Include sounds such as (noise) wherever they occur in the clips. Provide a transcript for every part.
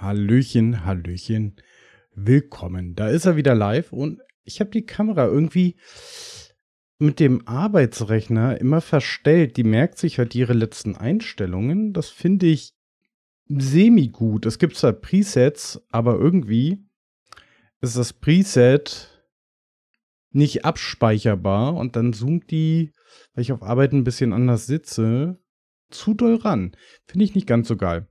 Hallöchen, Hallöchen. Willkommen. Da ist er wieder live und ich habe die Kamera irgendwie mit dem Arbeitsrechner immer verstellt. Die merkt sich halt ihre letzten Einstellungen. Das finde ich semi-gut. Es gibt zwar Presets, aber irgendwie ist das Preset nicht abspeicherbar und dann zoomt die, weil ich auf Arbeit ein bisschen anders sitze, zu doll ran. Finde ich nicht ganz so geil.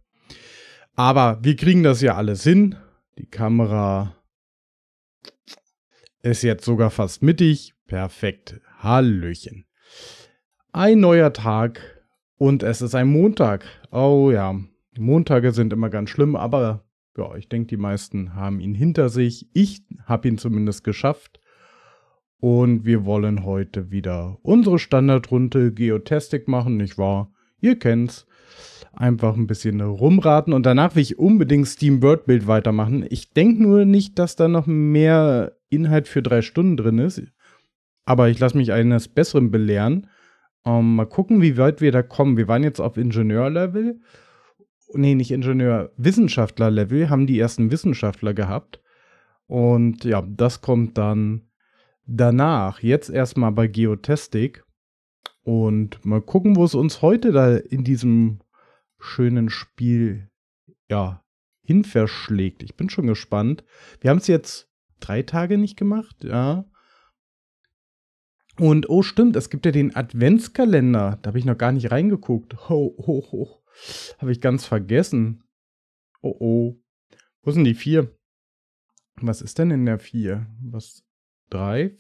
Aber wir kriegen das ja alles hin. Die Kamera ist jetzt sogar fast mittig. Perfekt. Hallöchen. Ein neuer Tag und es ist ein Montag. Oh ja, Montage sind immer ganz schlimm, aber ja, ich denke, die meisten haben ihn hinter sich. Ich habe ihn zumindest geschafft. Und wir wollen heute wieder unsere Standardrunde Geotastic machen, nicht wahr? Ihr kennt's einfach ein bisschen rumraten und danach will ich unbedingt Steam Word Build weitermachen. Ich denke nur nicht, dass da noch mehr Inhalt für drei Stunden drin ist. Aber ich lasse mich eines Besseren belehren. Ähm, mal gucken, wie weit wir da kommen. Wir waren jetzt auf Ingenieur-Level. Nee, nicht Ingenieur, Wissenschaftler-Level, haben die ersten Wissenschaftler gehabt. Und ja, das kommt dann danach. Jetzt erstmal bei Geotastic. Und mal gucken, wo es uns heute da in diesem schönen Spiel ja, hin verschlägt. Ich bin schon gespannt. Wir haben es jetzt drei Tage nicht gemacht, ja. Und oh, stimmt, es gibt ja den Adventskalender. Da habe ich noch gar nicht reingeguckt. Ho, ho, ho. Habe ich ganz vergessen. Oh, oh. Wo sind die vier? Was ist denn in der vier? Was? Drei?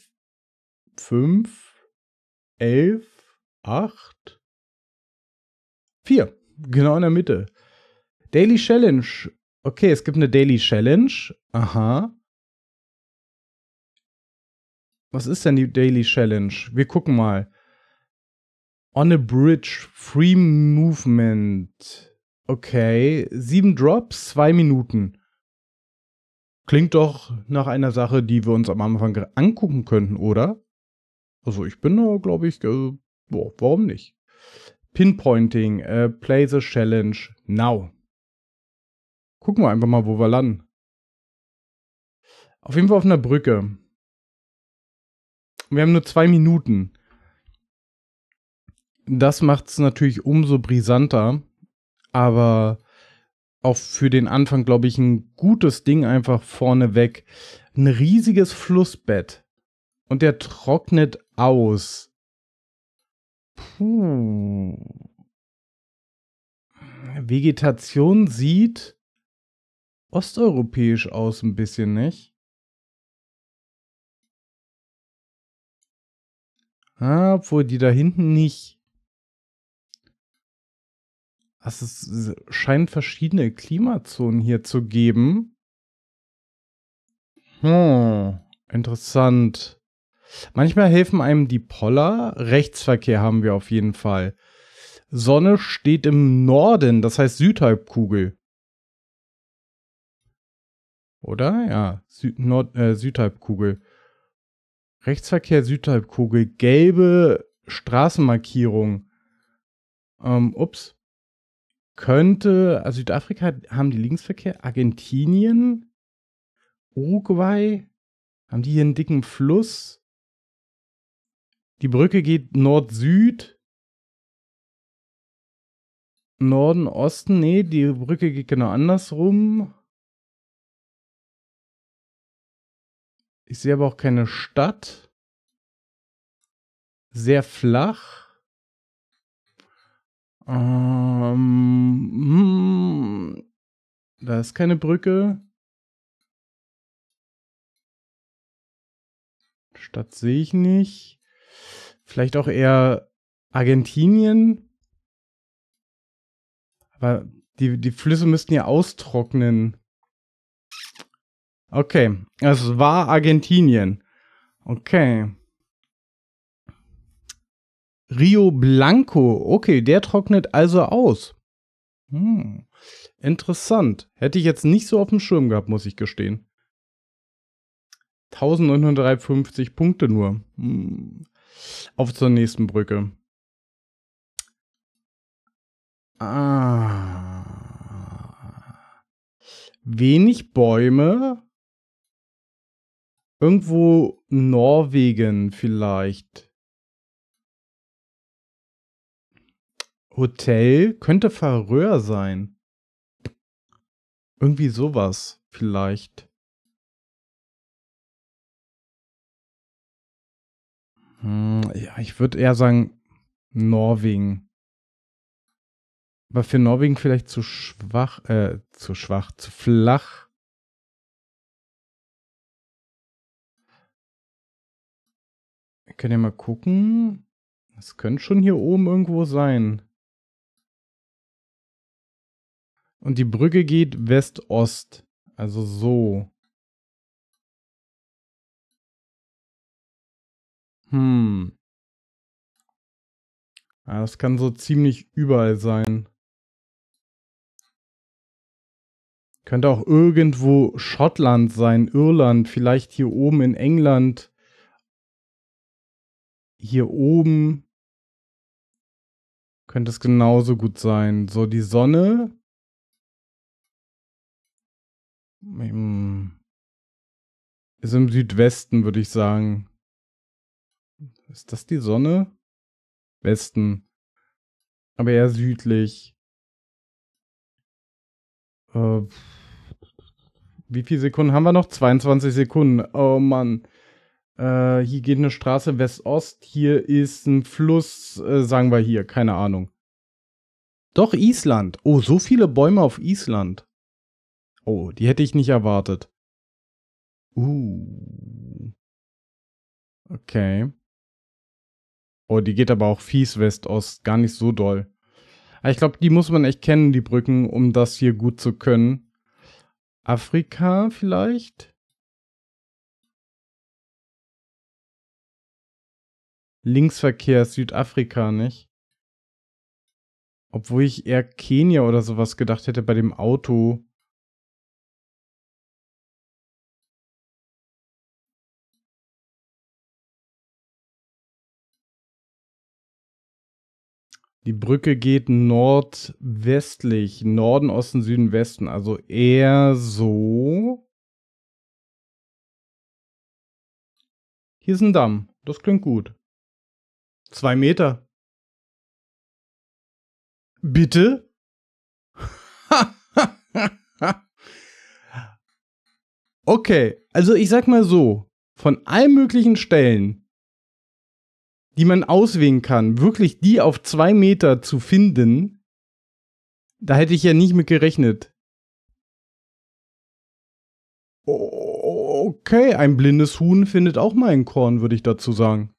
Fünf? Elf? Acht? Vier. Genau in der Mitte. Daily Challenge. Okay, es gibt eine Daily Challenge. Aha. Was ist denn die Daily Challenge? Wir gucken mal. On a Bridge, Free Movement. Okay, sieben Drops, zwei Minuten. Klingt doch nach einer Sache, die wir uns am Anfang angucken könnten, oder? Also ich bin da, glaube ich, äh, boah, warum nicht? Pinpointing, äh, Play the Challenge Now. Gucken wir einfach mal, wo wir landen. Auf jeden Fall auf einer Brücke. Wir haben nur zwei Minuten. Das macht es natürlich umso brisanter, aber auch für den Anfang, glaube ich, ein gutes Ding einfach vorneweg. Ein riesiges Flussbett und der trocknet aus Puh. Vegetation sieht osteuropäisch aus ein bisschen, nicht? Ah, obwohl die da hinten nicht. Also es scheint verschiedene Klimazonen hier zu geben. Hm, interessant. Manchmal helfen einem die Poller. Rechtsverkehr haben wir auf jeden Fall. Sonne steht im Norden, das heißt Südhalbkugel. Oder? Ja, Süd Nord äh, Südhalbkugel. Rechtsverkehr Südhalbkugel. Gelbe Straßenmarkierung. Ähm, ups. Könnte, also Südafrika haben die Linksverkehr, Argentinien, Uruguay, haben die hier einen dicken Fluss? Die Brücke geht Nord-Süd. Norden, Osten. Nee, die Brücke geht genau andersrum. Ich sehe aber auch keine Stadt. Sehr flach. Ähm, hm, da ist keine Brücke. Stadt sehe ich nicht. Vielleicht auch eher Argentinien. Aber die, die Flüsse müssten ja austrocknen. Okay, es war Argentinien. Okay. Rio Blanco. Okay, der trocknet also aus. Hm. Interessant. Hätte ich jetzt nicht so auf dem Schirm gehabt, muss ich gestehen. 1953 Punkte nur. Hm. Auf zur nächsten Brücke. Ah. Wenig Bäume. Irgendwo Norwegen vielleicht. Hotel könnte Färöer sein. Irgendwie sowas vielleicht. Hm, ja, ich würde eher sagen Norwegen. Aber für Norwegen vielleicht zu schwach, äh, zu schwach, zu flach. Wir können ja mal gucken? Das könnte schon hier oben irgendwo sein. Und die Brücke geht West-Ost. Also so. Hm. Ja, das kann so ziemlich überall sein. Könnte auch irgendwo Schottland sein, Irland, vielleicht hier oben in England. Hier oben könnte es genauso gut sein. So, die Sonne. Hm. Ist im Südwesten, würde ich sagen. Ist das die Sonne? Westen. Aber eher südlich. Äh, wie viele Sekunden haben wir noch? 22 Sekunden. Oh Mann. Äh, hier geht eine Straße West-Ost. Hier ist ein Fluss, äh, sagen wir hier. Keine Ahnung. Doch, Island. Oh, so viele Bäume auf Island. Oh, die hätte ich nicht erwartet. Uh. Okay. Oh, die geht aber auch fies West-Ost, gar nicht so doll. Aber ich glaube, die muss man echt kennen, die Brücken, um das hier gut zu können. Afrika vielleicht? Linksverkehr Südafrika, nicht? Obwohl ich eher Kenia oder sowas gedacht hätte bei dem Auto. Die Brücke geht nordwestlich, Norden, Osten, Süden, Westen, also eher so. Hier ist ein Damm, das klingt gut. Zwei Meter. Bitte? (laughs) okay, also ich sag mal so, von allen möglichen Stellen die man auswählen kann, wirklich die auf zwei Meter zu finden, da hätte ich ja nicht mit gerechnet. Okay, ein blindes Huhn findet auch mal ein Korn, würde ich dazu sagen.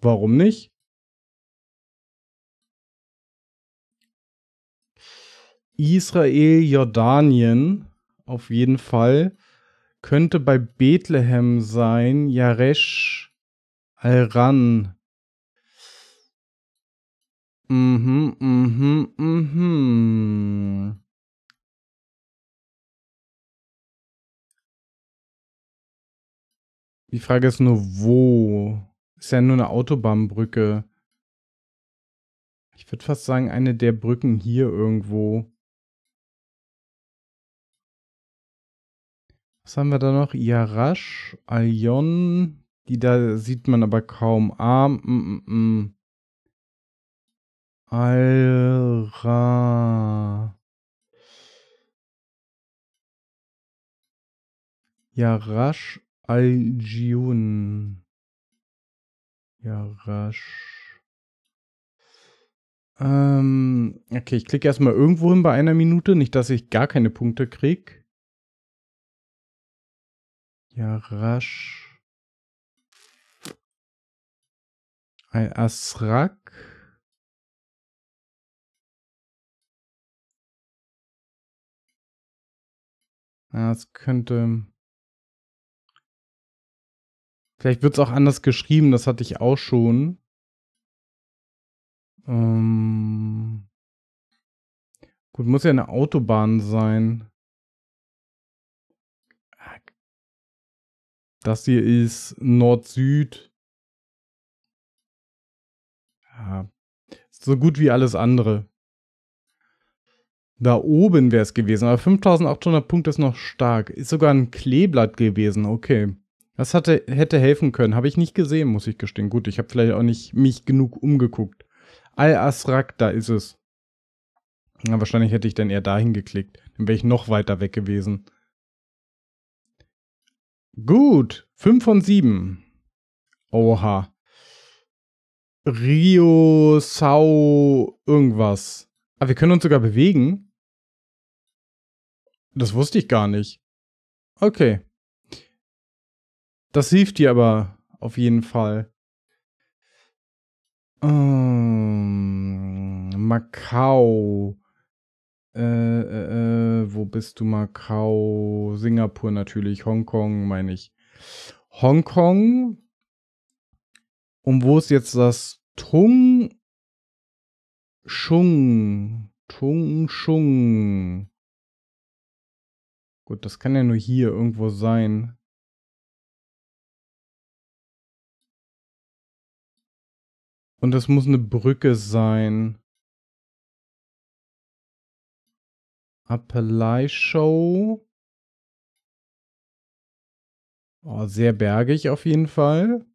Warum nicht? Israel, Jordanien, auf jeden Fall. Könnte bei Bethlehem sein, Jaresh. Heran. Mhm, mhm, mhm. Die Frage ist nur, wo? Ist ja nur eine Autobahnbrücke. Ich würde fast sagen, eine der Brücken hier irgendwo. Was haben wir da noch? Yarash, Aion, die da sieht man aber kaum. Arm. Mm, mm, mm. Alra. Yarash Al-Jiun. Yarash. Ähm, okay, ich klicke erstmal irgendwo hin bei einer Minute. Nicht, dass ich gar keine Punkte kriege. Yarash. Ein Asrak. Ja, es könnte. Vielleicht wird es auch anders geschrieben, das hatte ich auch schon. Ähm Gut, muss ja eine Autobahn sein. Ah, das hier ist Nord-Süd. Ja, so gut wie alles andere. Da oben wäre es gewesen, aber 5800 Punkte ist noch stark. Ist sogar ein Kleeblatt gewesen, okay. Das hatte, hätte helfen können, habe ich nicht gesehen, muss ich gestehen. Gut, ich habe vielleicht auch nicht mich genug umgeguckt. Al-Asrak, da ist es. Na, wahrscheinlich hätte ich dann eher dahin geklickt. Dann wäre ich noch weiter weg gewesen. Gut, 5 von 7. Oha. Rio Sao irgendwas. Ah, wir können uns sogar bewegen. Das wusste ich gar nicht. Okay. Das hilft dir aber auf jeden Fall. Um, ähm, Macau. Äh, äh, äh, wo bist du, Macau? Singapur natürlich, Hongkong meine ich. Hongkong. Und wo ist jetzt das Tung Schung. Tung Schung. Gut, das kann ja nur hier irgendwo sein. Und das muss eine Brücke sein. Appalachia. Oh, sehr bergig auf jeden Fall.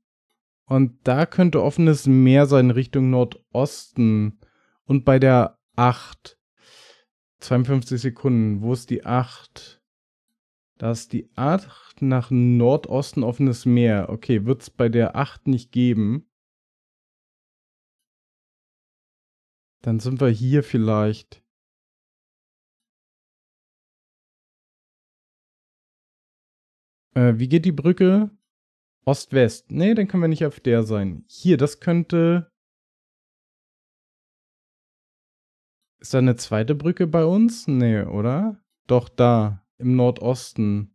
Und da könnte offenes Meer sein Richtung Nordosten. Und bei der 8. 52 Sekunden. Wo ist die 8? Da ist die 8 nach Nordosten offenes Meer. Okay, wird es bei der 8 nicht geben. Dann sind wir hier vielleicht. Äh, wie geht die Brücke? Ost-West. Nee, dann können wir nicht auf der sein. Hier, das könnte. Ist da eine zweite Brücke bei uns? Nee, oder? Doch da, im Nordosten.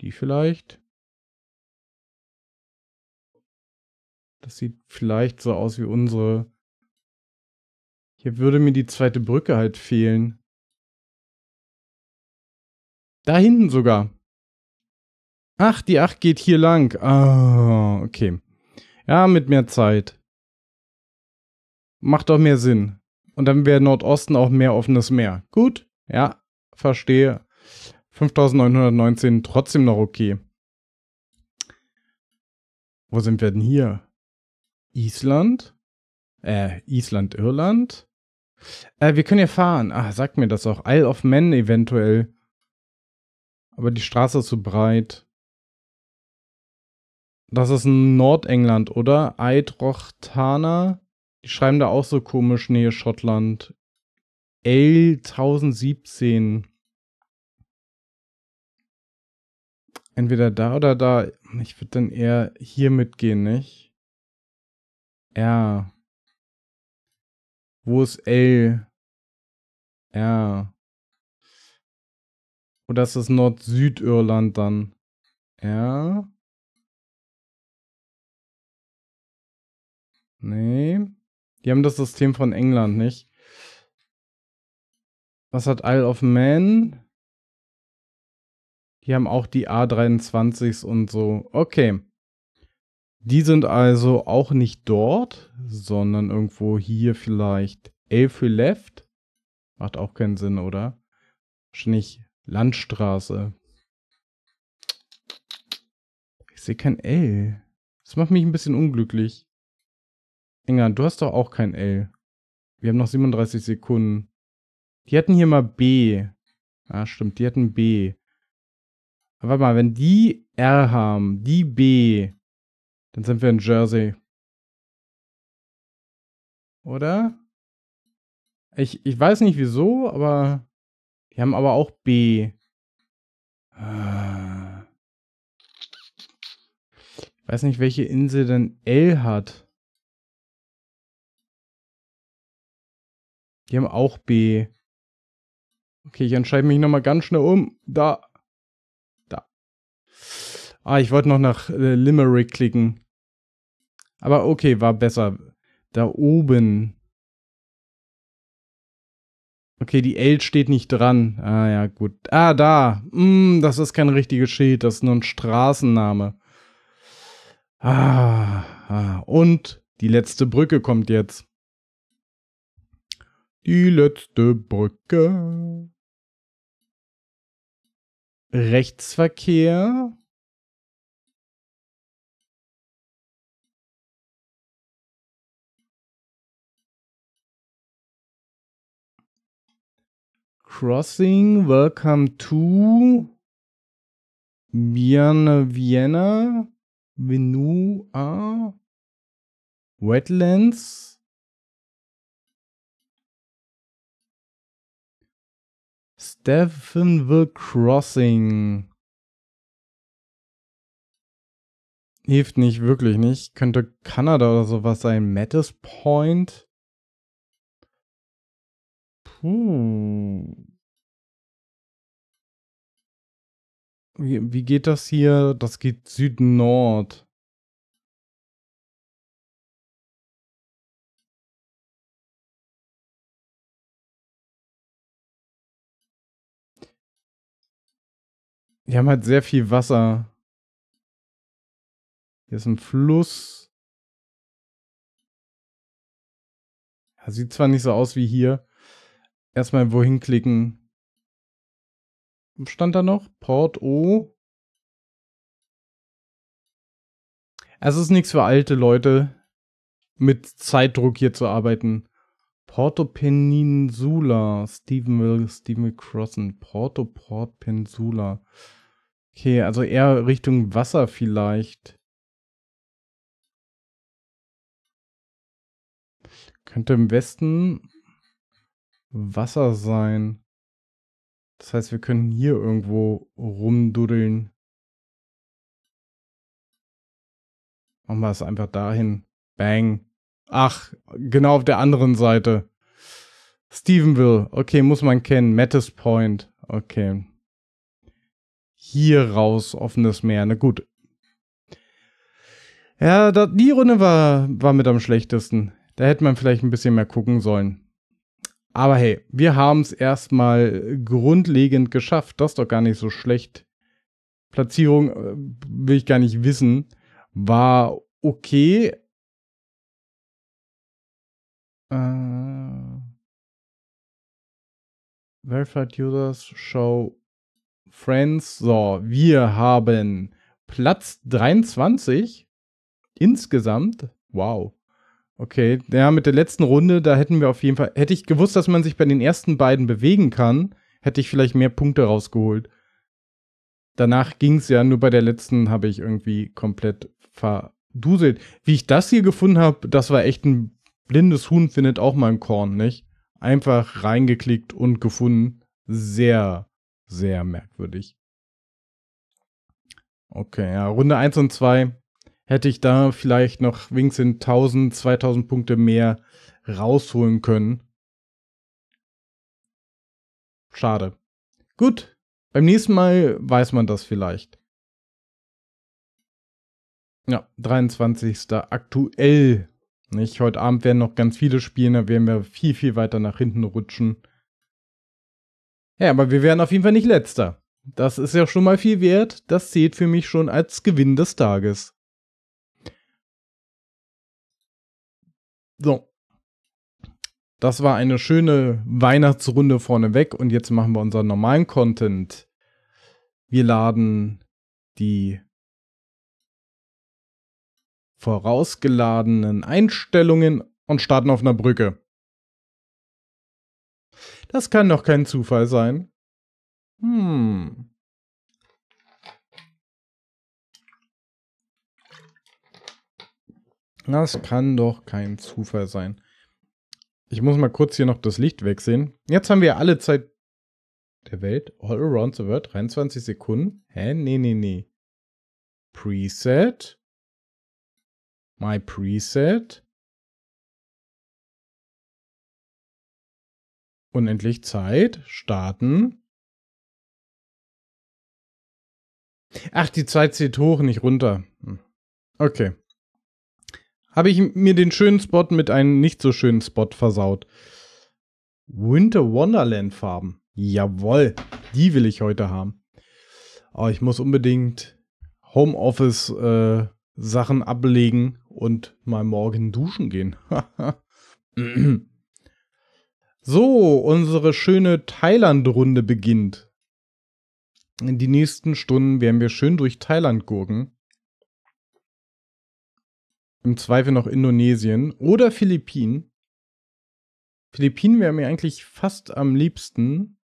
Die vielleicht? Das sieht vielleicht so aus wie unsere. Hier würde mir die zweite Brücke halt fehlen. Da hinten sogar. Ach, die 8 geht hier lang. Ah, okay. Ja, mit mehr Zeit. Macht doch mehr Sinn. Und dann wäre Nordosten auch mehr offenes Meer. Gut, ja, verstehe. 5919 trotzdem noch okay. Wo sind wir denn hier? Island? Äh, Island, Irland? Äh, wir können ja fahren. Ah, sagt mir das auch. Isle of Man eventuell aber die Straße ist zu breit. Das ist in Nordengland, oder? Eidrochtana. Die schreiben da auch so komisch, Nähe Schottland. L1017. Entweder da oder da. Ich würde dann eher hier mitgehen, nicht? R. Wo ist L? R. Oder ist das Nord-Südirland dann? Ja. Nee. Die haben das System von England, nicht? Was hat Isle of Man? Die haben auch die A23s und so. Okay. Die sind also auch nicht dort, sondern irgendwo hier vielleicht. Elfry Left? Macht auch keinen Sinn, oder? Wahrscheinlich Landstraße. Ich sehe kein L. Das macht mich ein bisschen unglücklich. Inga, du hast doch auch kein L. Wir haben noch 37 Sekunden. Die hatten hier mal B. Ah, stimmt, die hatten B. Aber warte mal, wenn die R haben, die B, dann sind wir in Jersey. Oder? Ich, ich weiß nicht wieso, aber die haben aber auch B. Ah. Ich weiß nicht, welche Insel denn L hat. Die haben auch B. Okay, ich entscheide mich nochmal ganz schnell um. Da. Da. Ah, ich wollte noch nach äh, Limerick klicken. Aber okay, war besser. Da oben. Okay, die L steht nicht dran. Ah ja, gut. Ah, da. Mm, das ist kein richtiges Schild, das ist nur ein Straßenname. Ah, ah. Und die letzte Brücke kommt jetzt. Die letzte Brücke. Rechtsverkehr. Crossing, Welcome to Vienna, Vienna, Venua, Wetlands. Stephenville Crossing. Hilft nicht, wirklich nicht. Könnte Kanada oder sowas sein. Mattis Point. Hm. Wie, wie geht das hier? Das geht Süden-Nord. Die haben halt sehr viel Wasser. Hier ist ein Fluss. Ja, sieht zwar nicht so aus wie hier erstmal wohin klicken. Stand da noch? Port O. es ist nichts für alte Leute, mit Zeitdruck hier zu arbeiten. Porto Peninsula, Stephenville, will crossen. Porto Port Peninsula. Okay, also eher Richtung Wasser vielleicht. Könnte im Westen Wasser sein. Das heißt, wir können hier irgendwo rumduddeln. Machen wir es einfach dahin. Bang. Ach, genau auf der anderen Seite. Stephenville. Okay, muss man kennen. Mattis Point. Okay. Hier raus, offenes Meer. Na gut. Ja, die Runde war, war mit am schlechtesten. Da hätte man vielleicht ein bisschen mehr gucken sollen. Aber hey, wir haben es erstmal grundlegend geschafft. Das ist doch gar nicht so schlecht. Platzierung äh, will ich gar nicht wissen. War okay. Äh, verified Users Show Friends. So, wir haben Platz 23 insgesamt. Wow. Okay, ja, mit der letzten Runde, da hätten wir auf jeden Fall, hätte ich gewusst, dass man sich bei den ersten beiden bewegen kann, hätte ich vielleicht mehr Punkte rausgeholt. Danach ging es ja, nur bei der letzten habe ich irgendwie komplett verduselt. Wie ich das hier gefunden habe, das war echt ein blindes Huhn findet auch mal ein Korn, nicht? Einfach reingeklickt und gefunden. Sehr, sehr merkwürdig. Okay, ja, Runde 1 und 2 hätte ich da vielleicht noch wenigstens 1000, 2000 Punkte mehr rausholen können. Schade. Gut, beim nächsten Mal weiß man das vielleicht. Ja, 23. aktuell. Nicht? Heute Abend werden noch ganz viele spielen, da werden wir viel, viel weiter nach hinten rutschen. Ja, aber wir werden auf jeden Fall nicht letzter. Das ist ja schon mal viel wert. Das zählt für mich schon als Gewinn des Tages. So. Das war eine schöne Weihnachtsrunde vorneweg und jetzt machen wir unseren normalen Content. Wir laden die vorausgeladenen Einstellungen und starten auf einer Brücke. Das kann doch kein Zufall sein. Hm. Das kann doch kein Zufall sein. Ich muss mal kurz hier noch das Licht wegsehen. Jetzt haben wir alle Zeit der Welt. All around the world. 23 Sekunden. Hä? Nee, nee, nee. Preset. My Preset. Unendlich Zeit. Starten. Ach, die Zeit zieht hoch, nicht runter. Hm. Okay habe ich mir den schönen Spot mit einem nicht so schönen Spot versaut. Winter Wonderland Farben. Jawoll, die will ich heute haben. Aber oh, ich muss unbedingt Homeoffice äh, Sachen ablegen und mal morgen duschen gehen. (laughs) so, unsere schöne Thailand-Runde beginnt. In die nächsten Stunden werden wir schön durch Thailand gurken. Im Zweifel noch Indonesien oder Philippinen. Philippinen wäre mir eigentlich fast am liebsten.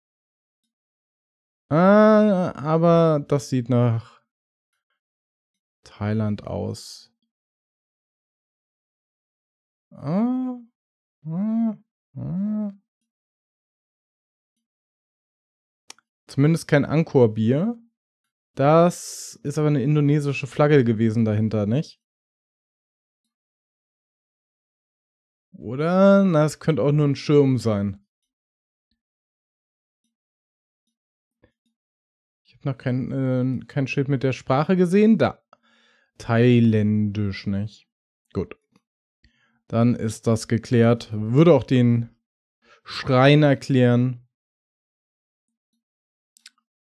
Ah, aber das sieht nach Thailand aus. Ah, ah, ah. Zumindest kein Angkor-Bier. Das ist aber eine indonesische Flagge gewesen dahinter, nicht? Oder? Na, es könnte auch nur ein Schirm sein. Ich habe noch kein, äh, kein Schild mit der Sprache gesehen. Da. Thailändisch nicht. Gut. Dann ist das geklärt. Würde auch den Schrein erklären.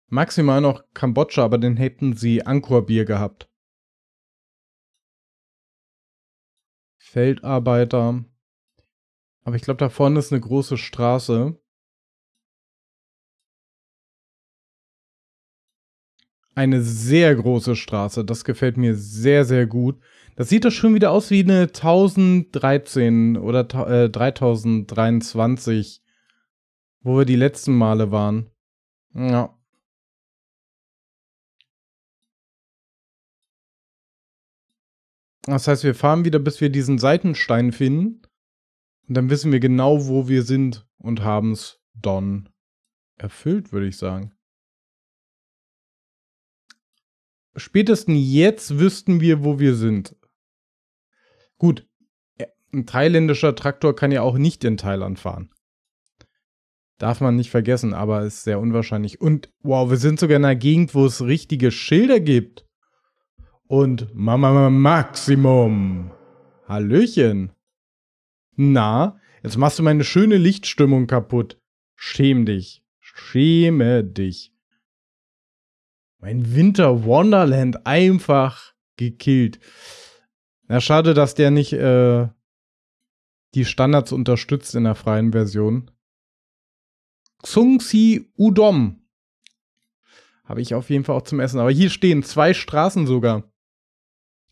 Maximal noch Kambodscha, aber dann hätten sie Angkorbier gehabt. Feldarbeiter. Aber ich glaube, da vorne ist eine große Straße. Eine sehr große Straße. Das gefällt mir sehr, sehr gut. Das sieht doch schon wieder aus wie eine 1013 oder äh, 3023, wo wir die letzten Male waren. Ja. Das heißt, wir fahren wieder, bis wir diesen Seitenstein finden. Und dann wissen wir genau, wo wir sind und haben es dann erfüllt, würde ich sagen. Spätestens jetzt wüssten wir, wo wir sind. Gut, äh, ein thailändischer Traktor kann ja auch nicht in Thailand fahren. Darf man nicht vergessen, aber ist sehr unwahrscheinlich. Und wow, wir sind sogar in einer Gegend, wo es richtige Schilder gibt. Und Mama Maximum. Hallöchen. Na, jetzt machst du meine schöne Lichtstimmung kaputt. Schäm dich. Schäme dich. Mein Winter Wonderland einfach gekillt. Na, schade, dass der nicht äh, die Standards unterstützt in der freien Version. Xungsi Udom. Habe ich auf jeden Fall auch zum Essen. Aber hier stehen zwei Straßen sogar.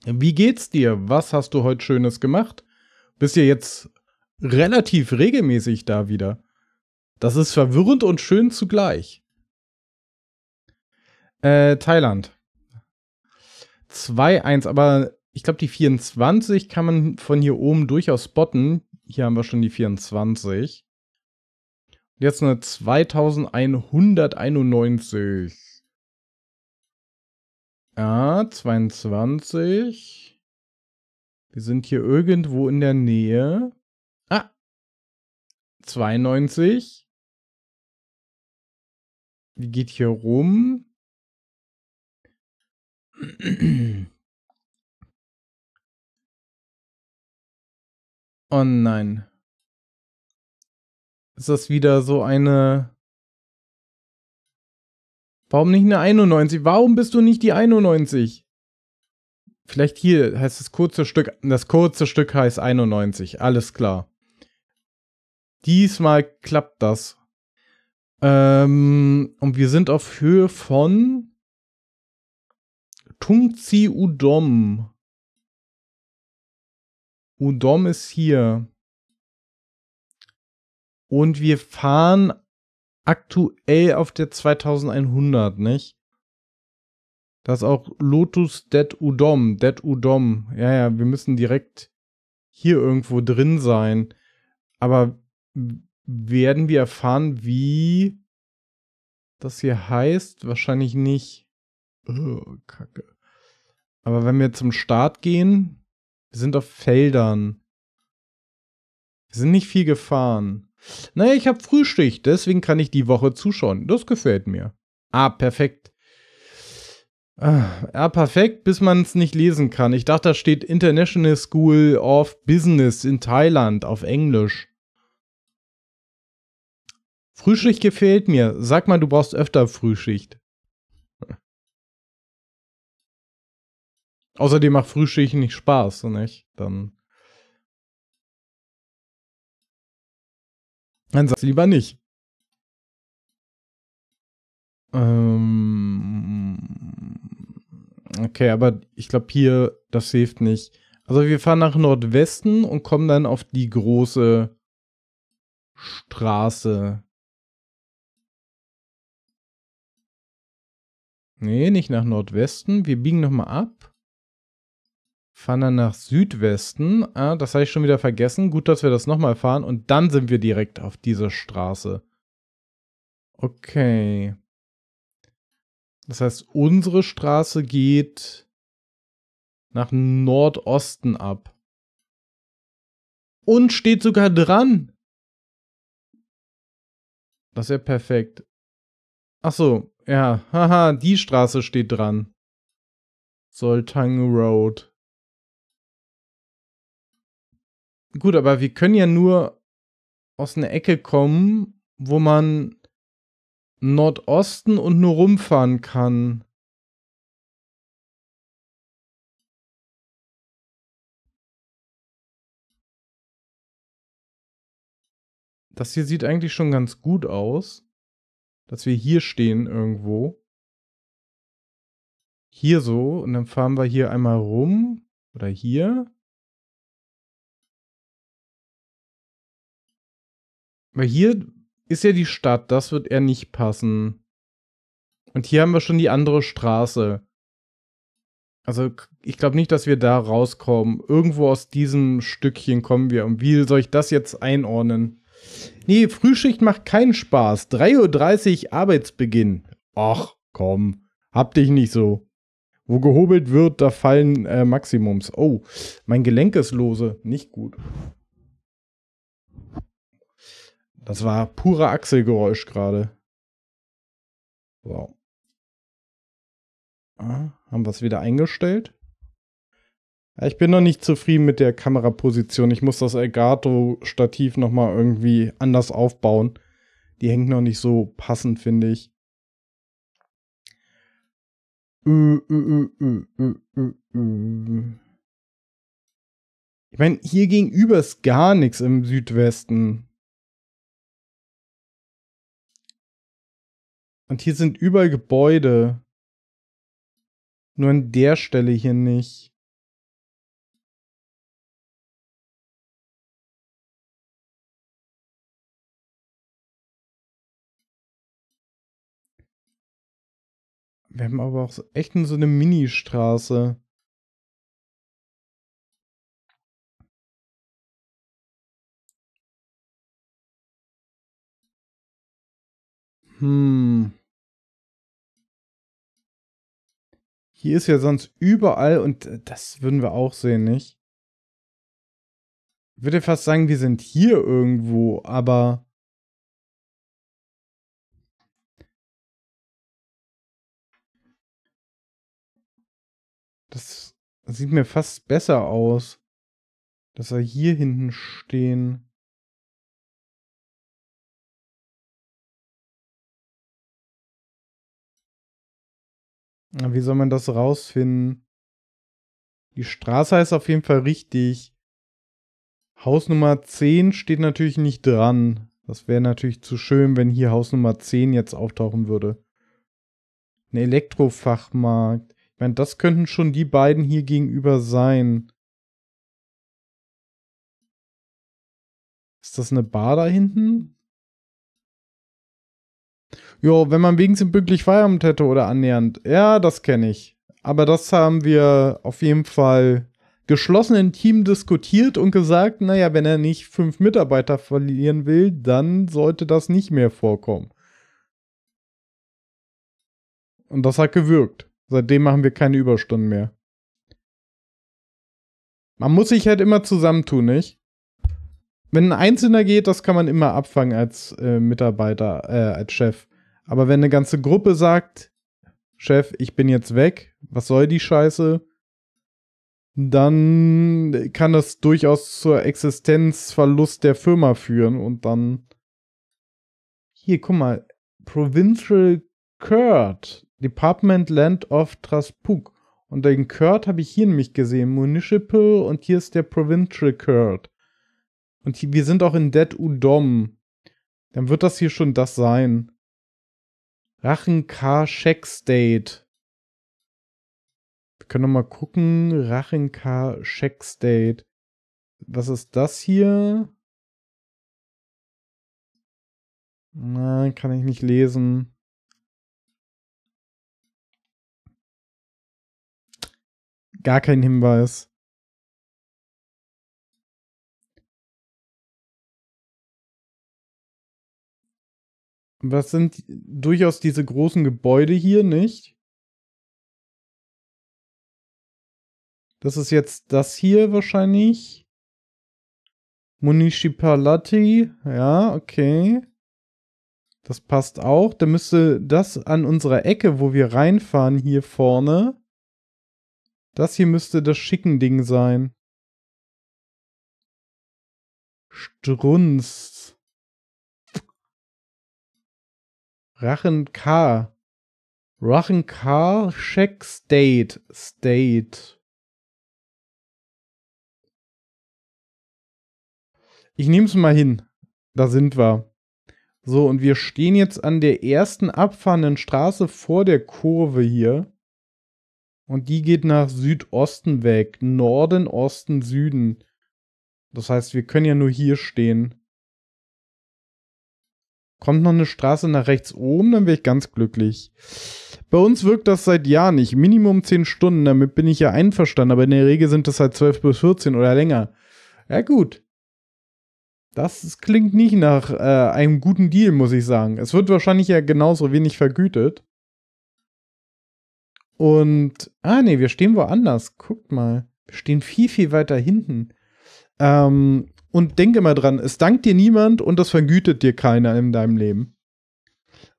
Wie geht's dir? Was hast du heute Schönes gemacht? Bist du jetzt relativ regelmäßig da wieder. Das ist verwirrend und schön zugleich. Äh, Thailand. 2-1, aber ich glaube, die 24 kann man von hier oben durchaus spotten. Hier haben wir schon die 24. Und jetzt eine 2191. Ja, 22. Wir sind hier irgendwo in der Nähe. 92. Die geht hier rum. Oh nein. Ist das wieder so eine... Warum nicht eine 91? Warum bist du nicht die 91? Vielleicht hier heißt das kurze Stück, das kurze Stück heißt 91, alles klar. Diesmal klappt das. Ähm, und wir sind auf Höhe von Tungzi Udom. Udom ist hier. Und wir fahren aktuell auf der 2100, nicht? Das ist auch Lotus Dead Udom. Dead Udom. Ja, ja, wir müssen direkt hier irgendwo drin sein. Aber werden wir erfahren, wie das hier heißt. Wahrscheinlich nicht. Oh, Kacke. Aber wenn wir zum Start gehen, wir sind auf Feldern. Wir sind nicht viel gefahren. Naja, ich habe Frühstück, deswegen kann ich die Woche zuschauen. Das gefällt mir. Ah, perfekt. Ja, ah, perfekt, bis man es nicht lesen kann. Ich dachte, da steht International School of Business in Thailand auf Englisch. Frühschicht gefällt mir. Sag mal, du brauchst öfter Frühschicht. Außerdem macht Frühschicht nicht Spaß, nicht? Dann. Dann sag's lieber nicht. Ähm. Okay, aber ich glaube hier, das hilft nicht. Also wir fahren nach Nordwesten und kommen dann auf die große Straße. Nee, nicht nach Nordwesten. Wir biegen nochmal ab. Fahren dann nach Südwesten. Ah, das habe ich schon wieder vergessen. Gut, dass wir das nochmal fahren. Und dann sind wir direkt auf dieser Straße. Okay. Das heißt, unsere Straße geht nach Nordosten ab. Und steht sogar dran. Das ist perfekt. Ach so, ja, haha, die Straße steht dran. Soltang Road. Gut, aber wir können ja nur aus einer Ecke kommen, wo man Nordosten und nur rumfahren kann. Das hier sieht eigentlich schon ganz gut aus dass wir hier stehen irgendwo. Hier so. Und dann fahren wir hier einmal rum. Oder hier. Weil hier ist ja die Stadt. Das wird eher nicht passen. Und hier haben wir schon die andere Straße. Also ich glaube nicht, dass wir da rauskommen. Irgendwo aus diesem Stückchen kommen wir. Und wie soll ich das jetzt einordnen? Nee, Frühschicht macht keinen Spaß. 3.30 Uhr Arbeitsbeginn. Ach, komm, hab dich nicht so. Wo gehobelt wird, da fallen äh, Maximums. Oh, mein Gelenk ist lose. Nicht gut. Das war pure Achselgeräusch gerade. Wow. Ah, haben wir es wieder eingestellt? Ich bin noch nicht zufrieden mit der Kameraposition. Ich muss das Elgato-Stativ nochmal irgendwie anders aufbauen. Die hängt noch nicht so passend, finde ich. Ich meine, hier gegenüber ist gar nichts im Südwesten. Und hier sind überall Gebäude. Nur an der Stelle hier nicht. Wir haben aber auch echt nur so eine Mini-Straße. Hm. Hier ist ja sonst überall, und äh, das würden wir auch sehen, nicht? Ich würde fast sagen, wir sind hier irgendwo, aber Das sieht mir fast besser aus, dass er hier hinten stehen. Wie soll man das rausfinden? Die Straße heißt auf jeden Fall richtig. Haus Nummer 10 steht natürlich nicht dran. Das wäre natürlich zu schön, wenn hier Haus Nummer 10 jetzt auftauchen würde. Ein Elektrofachmarkt. Ich meine, das könnten schon die beiden hier gegenüber sein. Ist das eine Bar da hinten? Jo, wenn man wegen pünktlich Feierabend hätte oder annähernd. Ja, das kenne ich. Aber das haben wir auf jeden Fall geschlossen im Team diskutiert und gesagt, naja, wenn er nicht fünf Mitarbeiter verlieren will, dann sollte das nicht mehr vorkommen. Und das hat gewirkt. Seitdem machen wir keine Überstunden mehr. Man muss sich halt immer zusammentun, nicht? Wenn ein Einzelner geht, das kann man immer abfangen als äh, Mitarbeiter, äh, als Chef. Aber wenn eine ganze Gruppe sagt, Chef, ich bin jetzt weg, was soll die Scheiße? Dann kann das durchaus zur Existenzverlust der Firma führen und dann. Hier, guck mal, Provincial Kurt Department Land of Traspuk. Und den Kurt habe ich hier nämlich gesehen. Municipal und hier ist der Provincial Kurt. Und hier, wir sind auch in Dead Udom. Dann wird das hier schon das sein. Rachenkar Shack State. Wir können noch mal gucken. Rachenkar Shack State. Was ist das hier? Na, kann ich nicht lesen. gar kein Hinweis. Was sind durchaus diese großen Gebäude hier nicht? Das ist jetzt das hier wahrscheinlich. Municipality, ja, okay. Das passt auch. Da müsste das an unserer Ecke, wo wir reinfahren, hier vorne, das hier müsste das schicken Ding sein. Strunz. Rachen K. Rachen K. Check State. State. Ich nehme es mal hin. Da sind wir. So, und wir stehen jetzt an der ersten abfahrenden Straße vor der Kurve hier. Und die geht nach Südosten weg. Norden, Osten, Süden. Das heißt, wir können ja nur hier stehen. Kommt noch eine Straße nach rechts oben, dann wäre ich ganz glücklich. Bei uns wirkt das seit Jahren nicht. Minimum 10 Stunden, damit bin ich ja einverstanden. Aber in der Regel sind das halt 12 bis 14 oder länger. Ja gut. Das klingt nicht nach äh, einem guten Deal, muss ich sagen. Es wird wahrscheinlich ja genauso wenig vergütet. Und, ah nee, wir stehen woanders. Guckt mal. Wir stehen viel, viel weiter hinten. Ähm, und denke mal dran, es dankt dir niemand und das vergütet dir keiner in deinem Leben.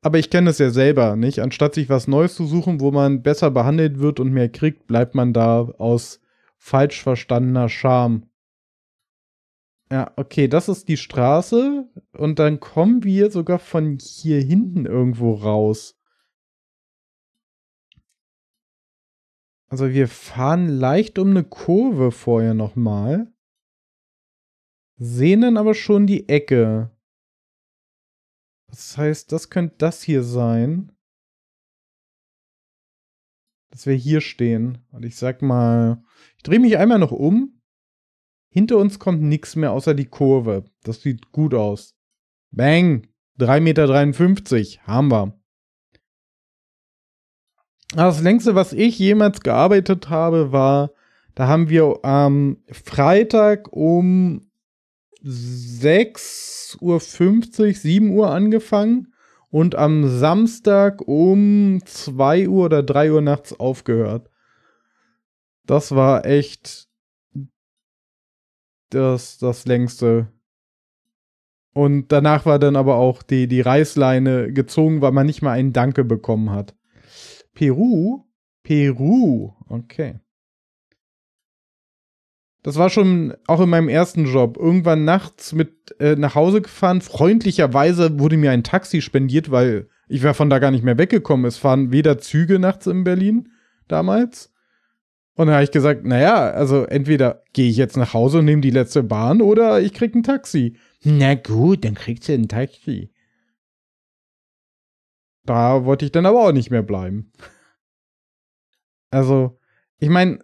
Aber ich kenne es ja selber, nicht? Anstatt sich was Neues zu suchen, wo man besser behandelt wird und mehr kriegt, bleibt man da aus falsch verstandener Scham. Ja, okay, das ist die Straße und dann kommen wir sogar von hier hinten irgendwo raus. Also wir fahren leicht um eine Kurve vorher nochmal. Sehen dann aber schon die Ecke. Das heißt, das könnte das hier sein. Dass wir hier stehen. Und ich sag mal, ich drehe mich einmal noch um. Hinter uns kommt nichts mehr außer die Kurve. Das sieht gut aus. Bang! 3,53 Meter haben wir. Das längste, was ich jemals gearbeitet habe, war, da haben wir am ähm, Freitag um 6.50 Uhr, 7 Uhr angefangen und am Samstag um 2 Uhr oder 3 Uhr nachts aufgehört. Das war echt das, das längste. Und danach war dann aber auch die, die Reißleine gezogen, weil man nicht mal einen Danke bekommen hat. Peru? Peru, okay. Das war schon auch in meinem ersten Job. Irgendwann nachts mit äh, nach Hause gefahren. Freundlicherweise wurde mir ein Taxi spendiert, weil ich war von da gar nicht mehr weggekommen. Es fahren weder Züge nachts in Berlin damals. Und da habe ich gesagt, naja, also entweder gehe ich jetzt nach Hause und nehme die letzte Bahn oder ich kriege ein Taxi. Na gut, dann kriegst du ein Taxi da wollte ich dann aber auch nicht mehr bleiben. Also, ich meine,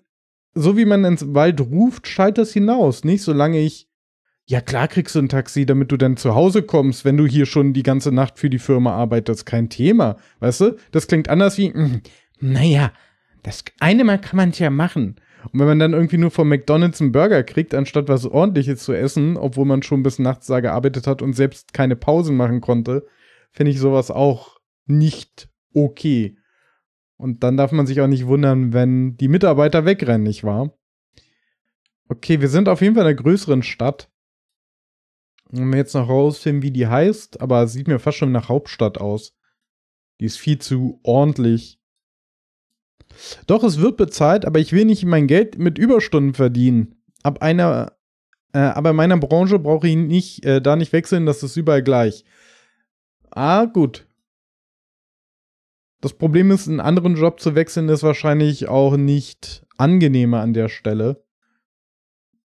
so wie man ins Wald ruft, schallt das hinaus, nicht? Solange ich, ja klar kriegst du ein Taxi, damit du dann zu Hause kommst, wenn du hier schon die ganze Nacht für die Firma arbeitest, kein Thema. Weißt du? Das klingt anders wie, mh, hm, naja, das eine Mal kann man es ja machen. Und wenn man dann irgendwie nur von McDonalds einen Burger kriegt, anstatt was ordentliches zu essen, obwohl man schon bis nachts da gearbeitet hat und selbst keine Pausen machen konnte, finde ich sowas auch nicht okay. Und dann darf man sich auch nicht wundern, wenn die Mitarbeiter wegrennen, nicht wahr? Okay, wir sind auf jeden Fall in einer größeren Stadt. Wenn wir jetzt noch rausfinden, wie die heißt, aber sieht mir fast schon nach Hauptstadt aus. Die ist viel zu ordentlich. Doch, es wird bezahlt, aber ich will nicht mein Geld mit Überstunden verdienen. Ab einer, äh, aber in meiner Branche brauche ich nicht, äh, da nicht wechseln, das ist überall gleich. Ah, gut. Das Problem ist, einen anderen Job zu wechseln, ist wahrscheinlich auch nicht angenehmer an der Stelle.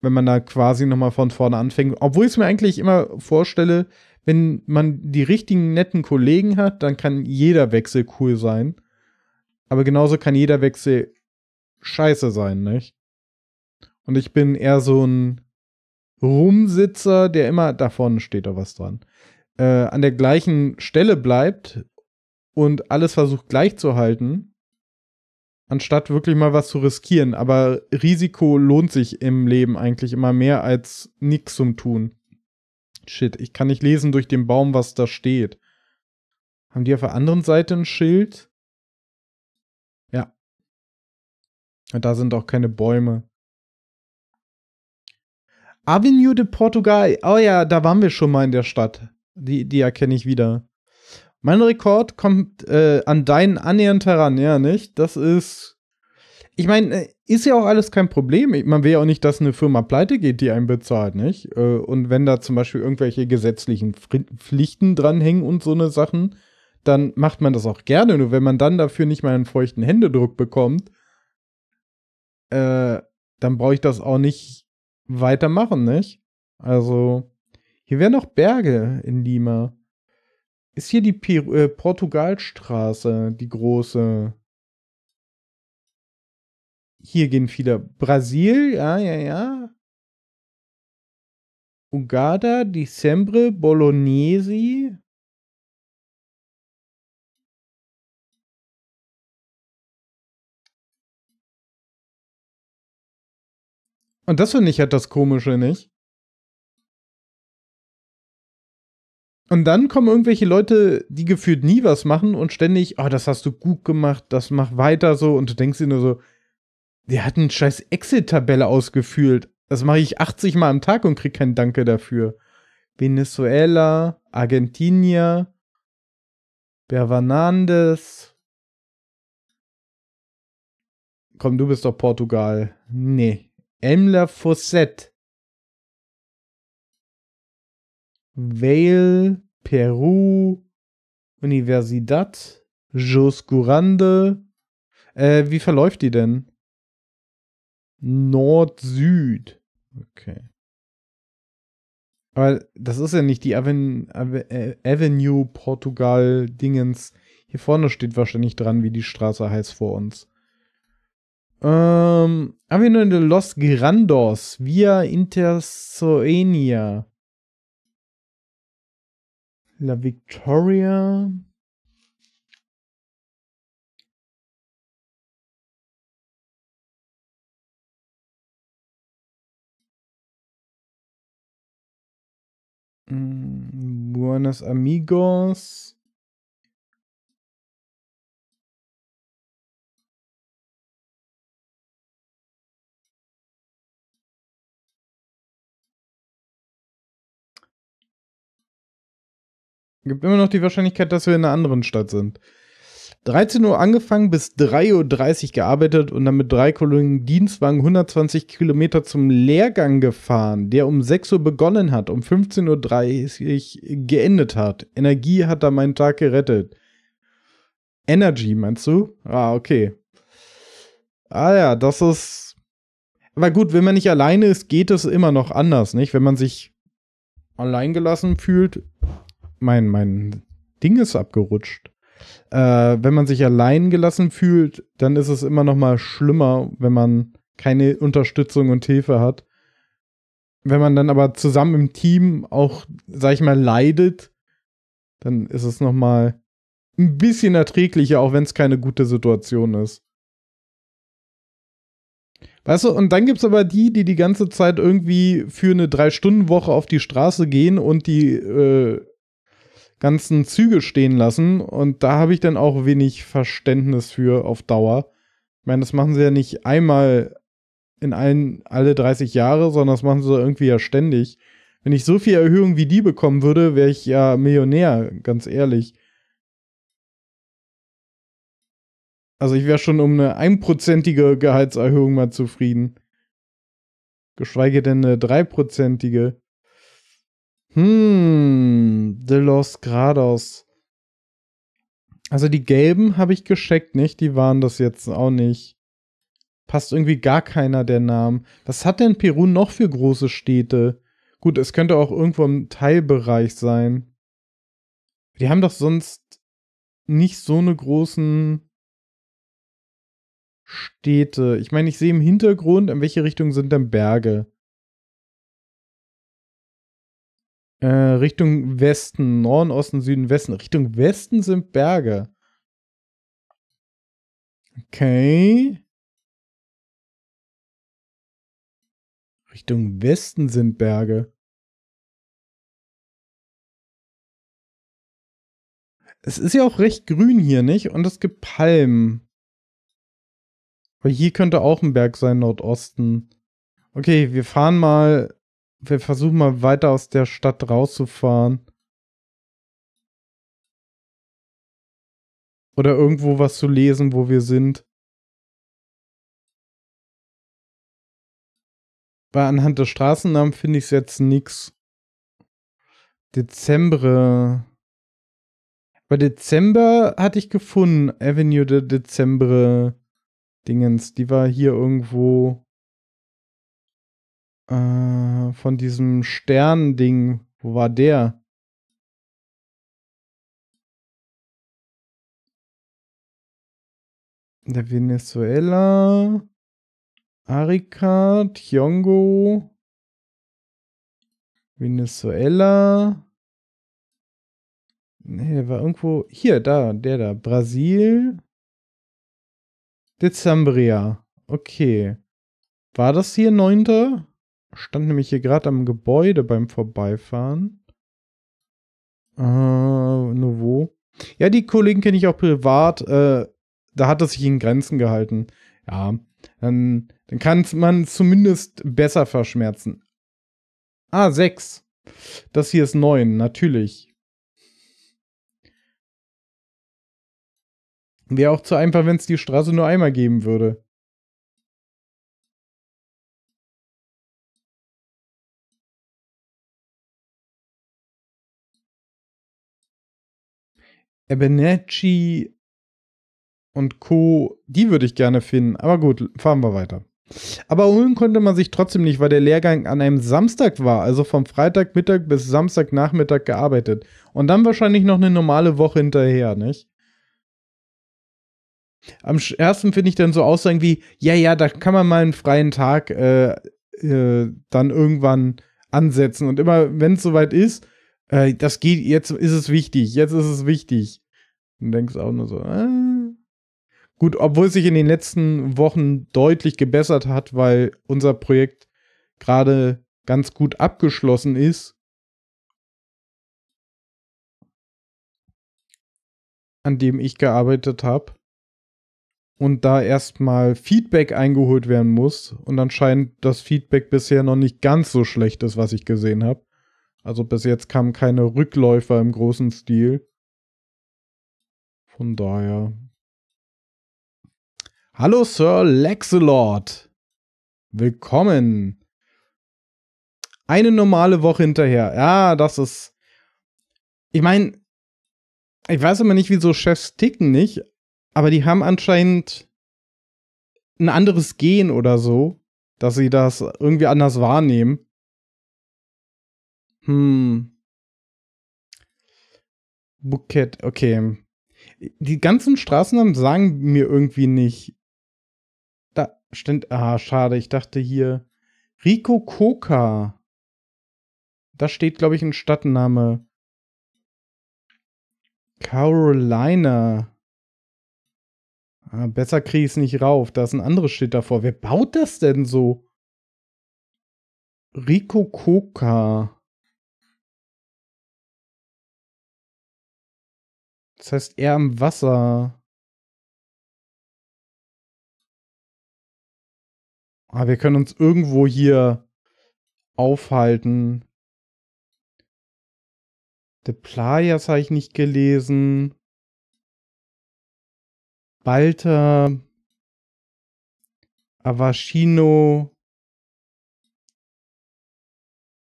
Wenn man da quasi nochmal von vorne anfängt. Obwohl ich es mir eigentlich immer vorstelle, wenn man die richtigen netten Kollegen hat, dann kann jeder Wechsel cool sein. Aber genauso kann jeder Wechsel scheiße sein, nicht? Und ich bin eher so ein Rumsitzer, der immer da vorne steht da was dran. Äh, an der gleichen Stelle bleibt, und alles versucht gleich zu halten, anstatt wirklich mal was zu riskieren. Aber Risiko lohnt sich im Leben eigentlich immer mehr als nichts zum Tun. Shit, ich kann nicht lesen durch den Baum, was da steht. Haben die auf der anderen Seite ein Schild? Ja. Und da sind auch keine Bäume. Avenue de Portugal. Oh ja, da waren wir schon mal in der Stadt. Die, die erkenne ich wieder. Mein Rekord kommt äh, an deinen annähernd heran, ja, nicht? Das ist. Ich meine, äh, ist ja auch alles kein Problem. Man will ja auch nicht, dass eine Firma pleite geht, die einen bezahlt, nicht? Äh, und wenn da zum Beispiel irgendwelche gesetzlichen Pflichten dranhängen und so eine Sachen, dann macht man das auch gerne. Nur wenn man dann dafür nicht mal einen feuchten Händedruck bekommt, äh, dann brauche ich das auch nicht weitermachen, nicht? Also, hier wären noch Berge in Lima. Ist hier die Peru äh, Portugalstraße die große? Hier gehen viele. Brasil, ja, ja, ja. Ugada, Dicembre, Bolognesi. Und das finde ich halt das Komische, nicht? Und dann kommen irgendwelche Leute, die gefühlt nie was machen und ständig, oh, das hast du gut gemacht, das mach weiter so. Und du denkst dir nur so, der hat eine scheiß Excel-Tabelle ausgefüllt. Das mache ich 80 Mal am Tag und krieg kein Danke dafür. Venezuela, Argentinien, Bervanandes. Komm, du bist doch Portugal. Nee. Emler Fossett. Vale, Peru, Universidad, Jos Gurande. Äh, wie verläuft die denn? Nord-Süd. Okay. Aber das ist ja nicht die Aven Aven äh, Avenue Portugal Dingens. Hier vorne steht wahrscheinlich dran, wie die Straße heißt vor uns. Ähm, Avenue de los Grandos, via Intersoenia. La Victoria. Mm, Buenos amigos. Gibt immer noch die Wahrscheinlichkeit, dass wir in einer anderen Stadt sind. 13 Uhr angefangen, bis 3.30 Uhr gearbeitet und dann mit drei Kollegen Dienstwagen 120 Kilometer zum Lehrgang gefahren, der um 6 Uhr begonnen hat, um 15.30 Uhr geendet hat. Energie hat da meinen Tag gerettet. Energy, meinst du? Ah, okay. Ah ja, das ist. Aber gut, wenn man nicht alleine ist, geht es immer noch anders, nicht? Wenn man sich alleingelassen fühlt, mein, mein Ding ist abgerutscht. Äh, wenn man sich allein gelassen fühlt, dann ist es immer noch mal schlimmer, wenn man keine Unterstützung und Hilfe hat. Wenn man dann aber zusammen im Team auch, sag ich mal, leidet, dann ist es noch mal ein bisschen erträglicher, auch wenn es keine gute Situation ist. Weißt du, und dann gibt es aber die, die die ganze Zeit irgendwie für eine Drei-Stunden-Woche auf die Straße gehen und die äh, ganzen Züge stehen lassen. Und da habe ich dann auch wenig Verständnis für auf Dauer. Ich meine, das machen sie ja nicht einmal in allen, alle 30 Jahre, sondern das machen sie irgendwie ja ständig. Wenn ich so viel Erhöhung wie die bekommen würde, wäre ich ja Millionär, ganz ehrlich. Also ich wäre schon um eine einprozentige Gehaltserhöhung mal zufrieden. Geschweige denn eine dreiprozentige. Hm, De Los Grados. Also die gelben habe ich gescheckt, nicht? Die waren das jetzt auch nicht. Passt irgendwie gar keiner der Namen. Was hat denn Peru noch für große Städte? Gut, es könnte auch irgendwo im Teilbereich sein. Die haben doch sonst nicht so eine großen Städte. Ich meine, ich sehe im Hintergrund, in welche Richtung sind denn Berge? Äh, Richtung Westen, Norden, Osten, Süden, Westen. Richtung Westen sind Berge. Okay. Richtung Westen sind Berge. Es ist ja auch recht grün hier, nicht? Und es gibt Palmen. Aber hier könnte auch ein Berg sein, Nordosten. Okay, wir fahren mal wir versuchen mal weiter aus der Stadt rauszufahren. Oder irgendwo was zu lesen, wo wir sind. Weil anhand des Straßennamen finde ich es jetzt nichts. Dezember. Bei Dezember hatte ich gefunden, Avenue de Dezember Dingens. Die war hier irgendwo äh, von diesem Stern-Ding. Wo war der? Der Venezuela. Arica, Tiongo. Venezuela. Nee, der war irgendwo. Hier, da, der da. Brasil. Dezembria. Okay. War das hier neunter? stand nämlich hier gerade am Gebäude beim Vorbeifahren. Äh, nur wo? Ja, die Kollegen kenne ich auch privat. Äh, da hat es sich in Grenzen gehalten. Ja, dann, dann kann man zumindest besser verschmerzen. Ah, 6. Das hier ist 9, natürlich. Wäre auch zu einfach, wenn es die Straße nur einmal geben würde. Ebenechi und Co., die würde ich gerne finden. Aber gut, fahren wir weiter. Aber holen konnte man sich trotzdem nicht, weil der Lehrgang an einem Samstag war, also vom Freitagmittag bis Samstagnachmittag gearbeitet. Und dann wahrscheinlich noch eine normale Woche hinterher, nicht? Am ersten finde ich dann so Aussagen wie, ja, ja, da kann man mal einen freien Tag äh, äh, dann irgendwann ansetzen. Und immer, wenn es soweit ist, äh, das geht, jetzt ist es wichtig, jetzt ist es wichtig. Und denkst auch nur so, äh. Gut, obwohl es sich in den letzten Wochen deutlich gebessert hat, weil unser Projekt gerade ganz gut abgeschlossen ist. An dem ich gearbeitet habe. Und da erstmal Feedback eingeholt werden muss. Und anscheinend das Feedback bisher noch nicht ganz so schlecht ist, was ich gesehen habe. Also bis jetzt kamen keine Rückläufer im großen Stil. Von daher. Hallo Sir Lexelord. Willkommen. Eine normale Woche hinterher. Ja, das ist. Ich meine, ich weiß immer nicht, wieso Chefs ticken nicht, aber die haben anscheinend ein anderes Gehen oder so, dass sie das irgendwie anders wahrnehmen. Hm. Bukett, okay. Die ganzen Straßennamen sagen mir irgendwie nicht. Da stand. Ah, schade, ich dachte hier. Rico Coca. Da steht, glaube ich, ein Stadtname. Carolina. Ah, besser kriege ich es nicht rauf. Da ist ein anderes Schild davor. Wer baut das denn so? Rico Coca. Das heißt, er im Wasser. Ah, wir können uns irgendwo hier aufhalten. De Playas habe ich nicht gelesen. Balta. Avashino.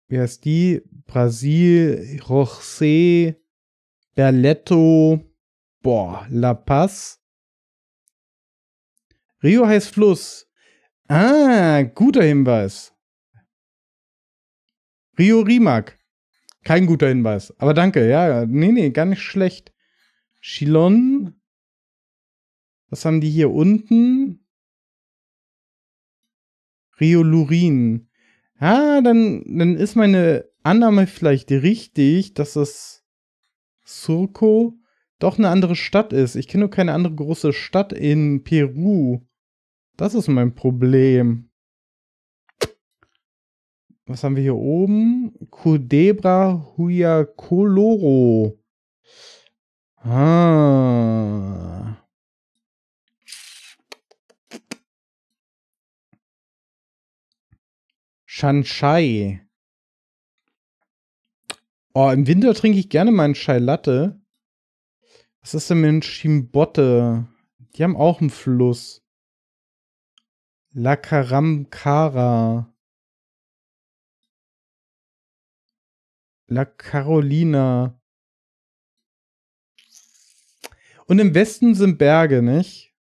Wie heißt die? Brasil, Roche, Berletto, boah, La Paz. Rio heißt Fluss. Ah, guter Hinweis. Rio Rimac. Kein guter Hinweis. Aber danke, ja. Nee, nee, gar nicht schlecht. Chilon. Was haben die hier unten? Rio Lurin. Ah, dann, dann ist meine Annahme vielleicht richtig, dass das Surco doch eine andere Stadt ist. Ich kenne nur keine andere große Stadt in Peru. Das ist mein Problem. Was haben wir hier oben? Cudebra Huyacoloro. Ah. Shanshai. Oh, im Winter trinke ich gerne meinen Chai Latte. Was ist denn mit einem Chimbotte? Die haben auch einen Fluss. La Lakaramkara. La Carolina. Und im Westen sind Berge, nicht?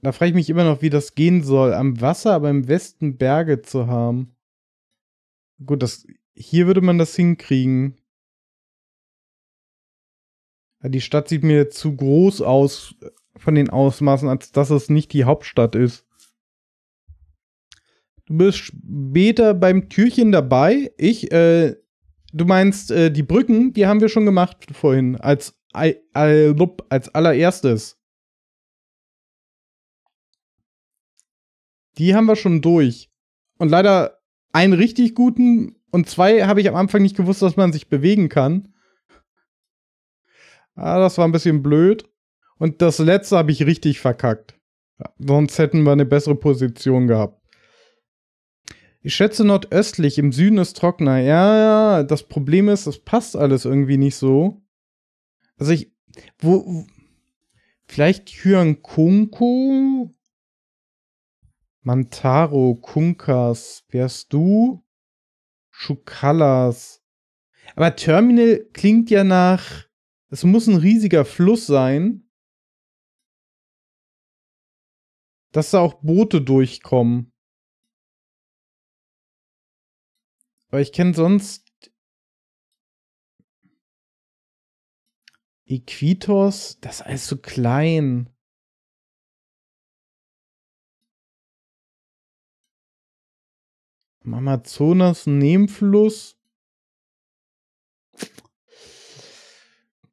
Da frage ich mich immer noch, wie das gehen soll, am Wasser, aber im Westen Berge zu haben. Gut, das, hier würde man das hinkriegen. Die Stadt sieht mir zu groß aus äh, von den Ausmaßen, als dass es nicht die Hauptstadt ist. Du bist später beim Türchen dabei. Ich, äh, du meinst, äh, die Brücken, die haben wir schon gemacht vorhin, als, als allererstes. Die haben wir schon durch. Und leider einen richtig guten und zwei habe ich am Anfang nicht gewusst, dass man sich bewegen kann. Ah, das war ein bisschen blöd. Und das letzte habe ich richtig verkackt. Sonst hätten wir eine bessere Position gehabt. Ich schätze nordöstlich, im Süden ist trockener. Ja, ja, das Problem ist, es passt alles irgendwie nicht so. Also ich, wo, vielleicht Hyankunku? Mantaro, Kunkas, wärst du? Schukalas. Aber Terminal klingt ja nach. Es muss ein riesiger Fluss sein. Dass da auch Boote durchkommen. Aber ich kenne sonst. Equitos, das ist alles so klein. Im Amazonas Nebenfluss.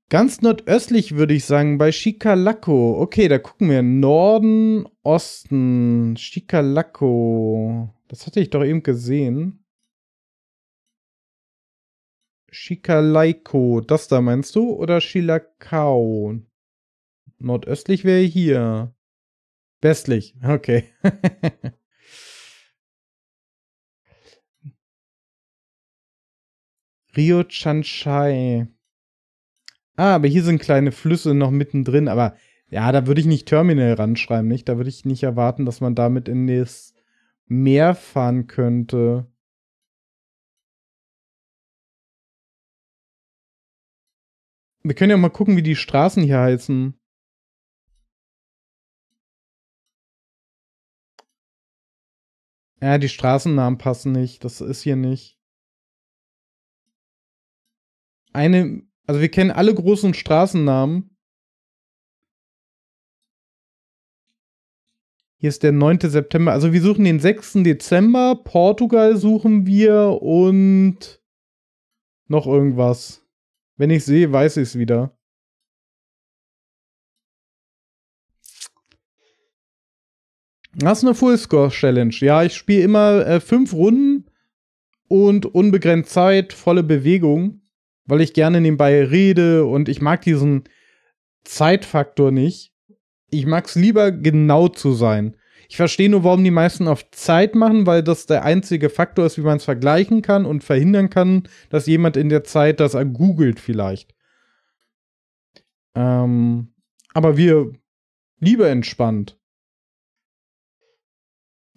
Ganz nordöstlich würde ich sagen, bei Chicalaco. Okay, da gucken wir. Norden, Osten, Chicalaco. Das hatte ich doch eben gesehen. Chicalaiko, das da meinst du? Oder Chilacao? Nordöstlich wäre hier. Westlich, okay. (laughs) Rio Chanchai. Ah, aber hier sind kleine Flüsse noch mittendrin, aber ja, da würde ich nicht Terminal ranschreiben, nicht? Da würde ich nicht erwarten, dass man damit in das Meer fahren könnte. Wir können ja mal gucken, wie die Straßen hier heißen. Ja, die Straßennamen passen nicht. Das ist hier nicht eine, also wir kennen alle großen Straßennamen. Hier ist der 9. September. Also wir suchen den 6. Dezember, Portugal suchen wir und noch irgendwas. Wenn ich sehe, weiß ich es wieder. Das ist eine fullscore challenge Ja, ich spiele immer äh, fünf Runden und unbegrenzt Zeit, volle Bewegung weil ich gerne nebenbei rede und ich mag diesen Zeitfaktor nicht. Ich mag es lieber genau zu sein. Ich verstehe nur, warum die meisten auf Zeit machen, weil das der einzige Faktor ist, wie man es vergleichen kann und verhindern kann, dass jemand in der Zeit das ergoogelt vielleicht. Ähm, aber wir lieber entspannt.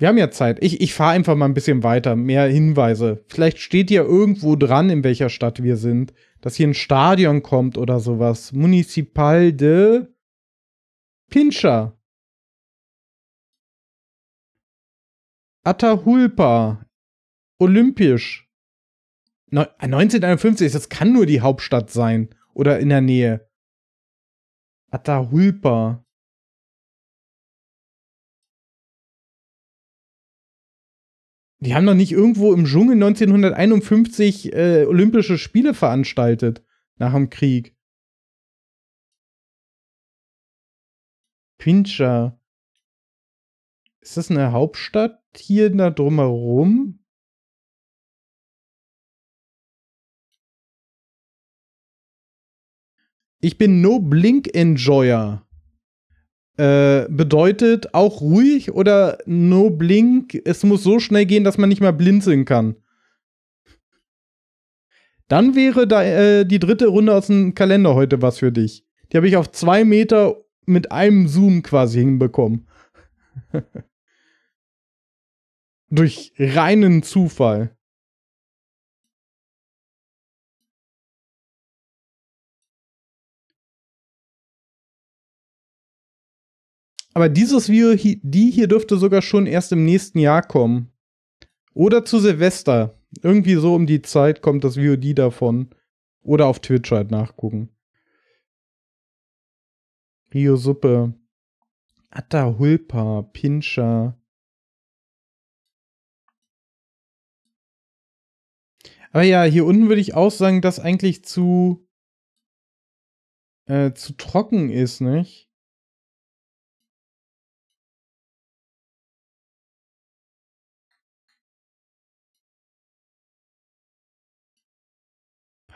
Wir haben ja Zeit. Ich, ich fahre einfach mal ein bisschen weiter. Mehr Hinweise. Vielleicht steht ja irgendwo dran, in welcher Stadt wir sind, dass hier ein Stadion kommt oder sowas. Municipal de Pincha. Atahulpa. Olympisch. 1951, ah, das kann nur die Hauptstadt sein. Oder in der Nähe. Atahulpa. Die haben doch nicht irgendwo im Dschungel 1951 äh, Olympische Spiele veranstaltet nach dem Krieg. Quincha. Ist das eine Hauptstadt hier da drumherum? Ich bin No Blink Enjoyer. Äh, bedeutet auch ruhig oder no blink. Es muss so schnell gehen, dass man nicht mehr blinzeln kann. Dann wäre da, äh, die dritte Runde aus dem Kalender heute was für dich. Die habe ich auf zwei Meter mit einem Zoom quasi hinbekommen. (laughs) Durch reinen Zufall. Aber dieses Video, die hier dürfte sogar schon erst im nächsten Jahr kommen. Oder zu Silvester. Irgendwie so um die Zeit kommt das VOD davon. Oder auf Twitch halt nachgucken. Rio Suppe. Atta Hulpa. Pinscher. Aber ja, hier unten würde ich auch sagen, dass eigentlich zu, äh, zu trocken ist, nicht?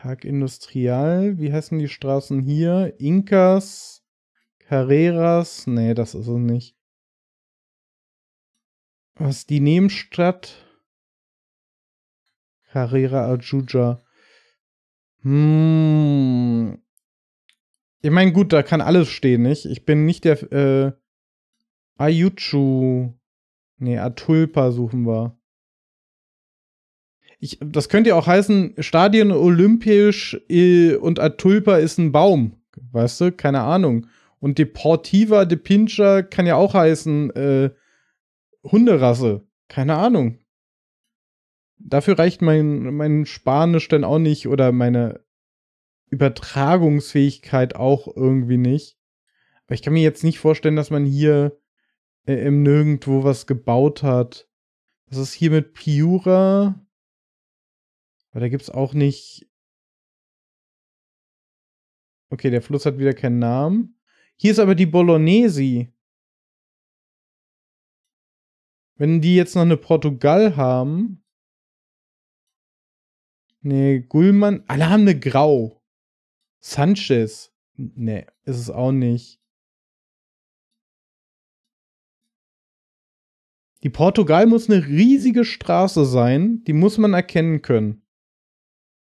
Park Industrial, wie heißen die Straßen hier? Inkas, Carreras, nee, das ist es nicht. Was ist die Nebenstadt? Carrera Ajuja. Hm. Ich meine, gut, da kann alles stehen, nicht? Ich bin nicht der äh, Ayuchu. Nee, Atulpa suchen wir ich, das könnte ja auch heißen, Stadion olympisch äh, und Atulpa ist ein Baum. Weißt du? Keine Ahnung. Und Deportiva de Pincha kann ja auch heißen, äh, Hunderasse. Keine Ahnung. Dafür reicht mein, mein Spanisch dann auch nicht oder meine Übertragungsfähigkeit auch irgendwie nicht. Aber ich kann mir jetzt nicht vorstellen, dass man hier äh, im Nirgendwo was gebaut hat. Das ist hier mit Piura. Aber da gibt es auch nicht. Okay, der Fluss hat wieder keinen Namen. Hier ist aber die Bolognese. Wenn die jetzt noch eine Portugal haben. Nee, Gullmann. Alle haben eine Grau. Sanchez. Nee, ist es auch nicht. Die Portugal muss eine riesige Straße sein. Die muss man erkennen können.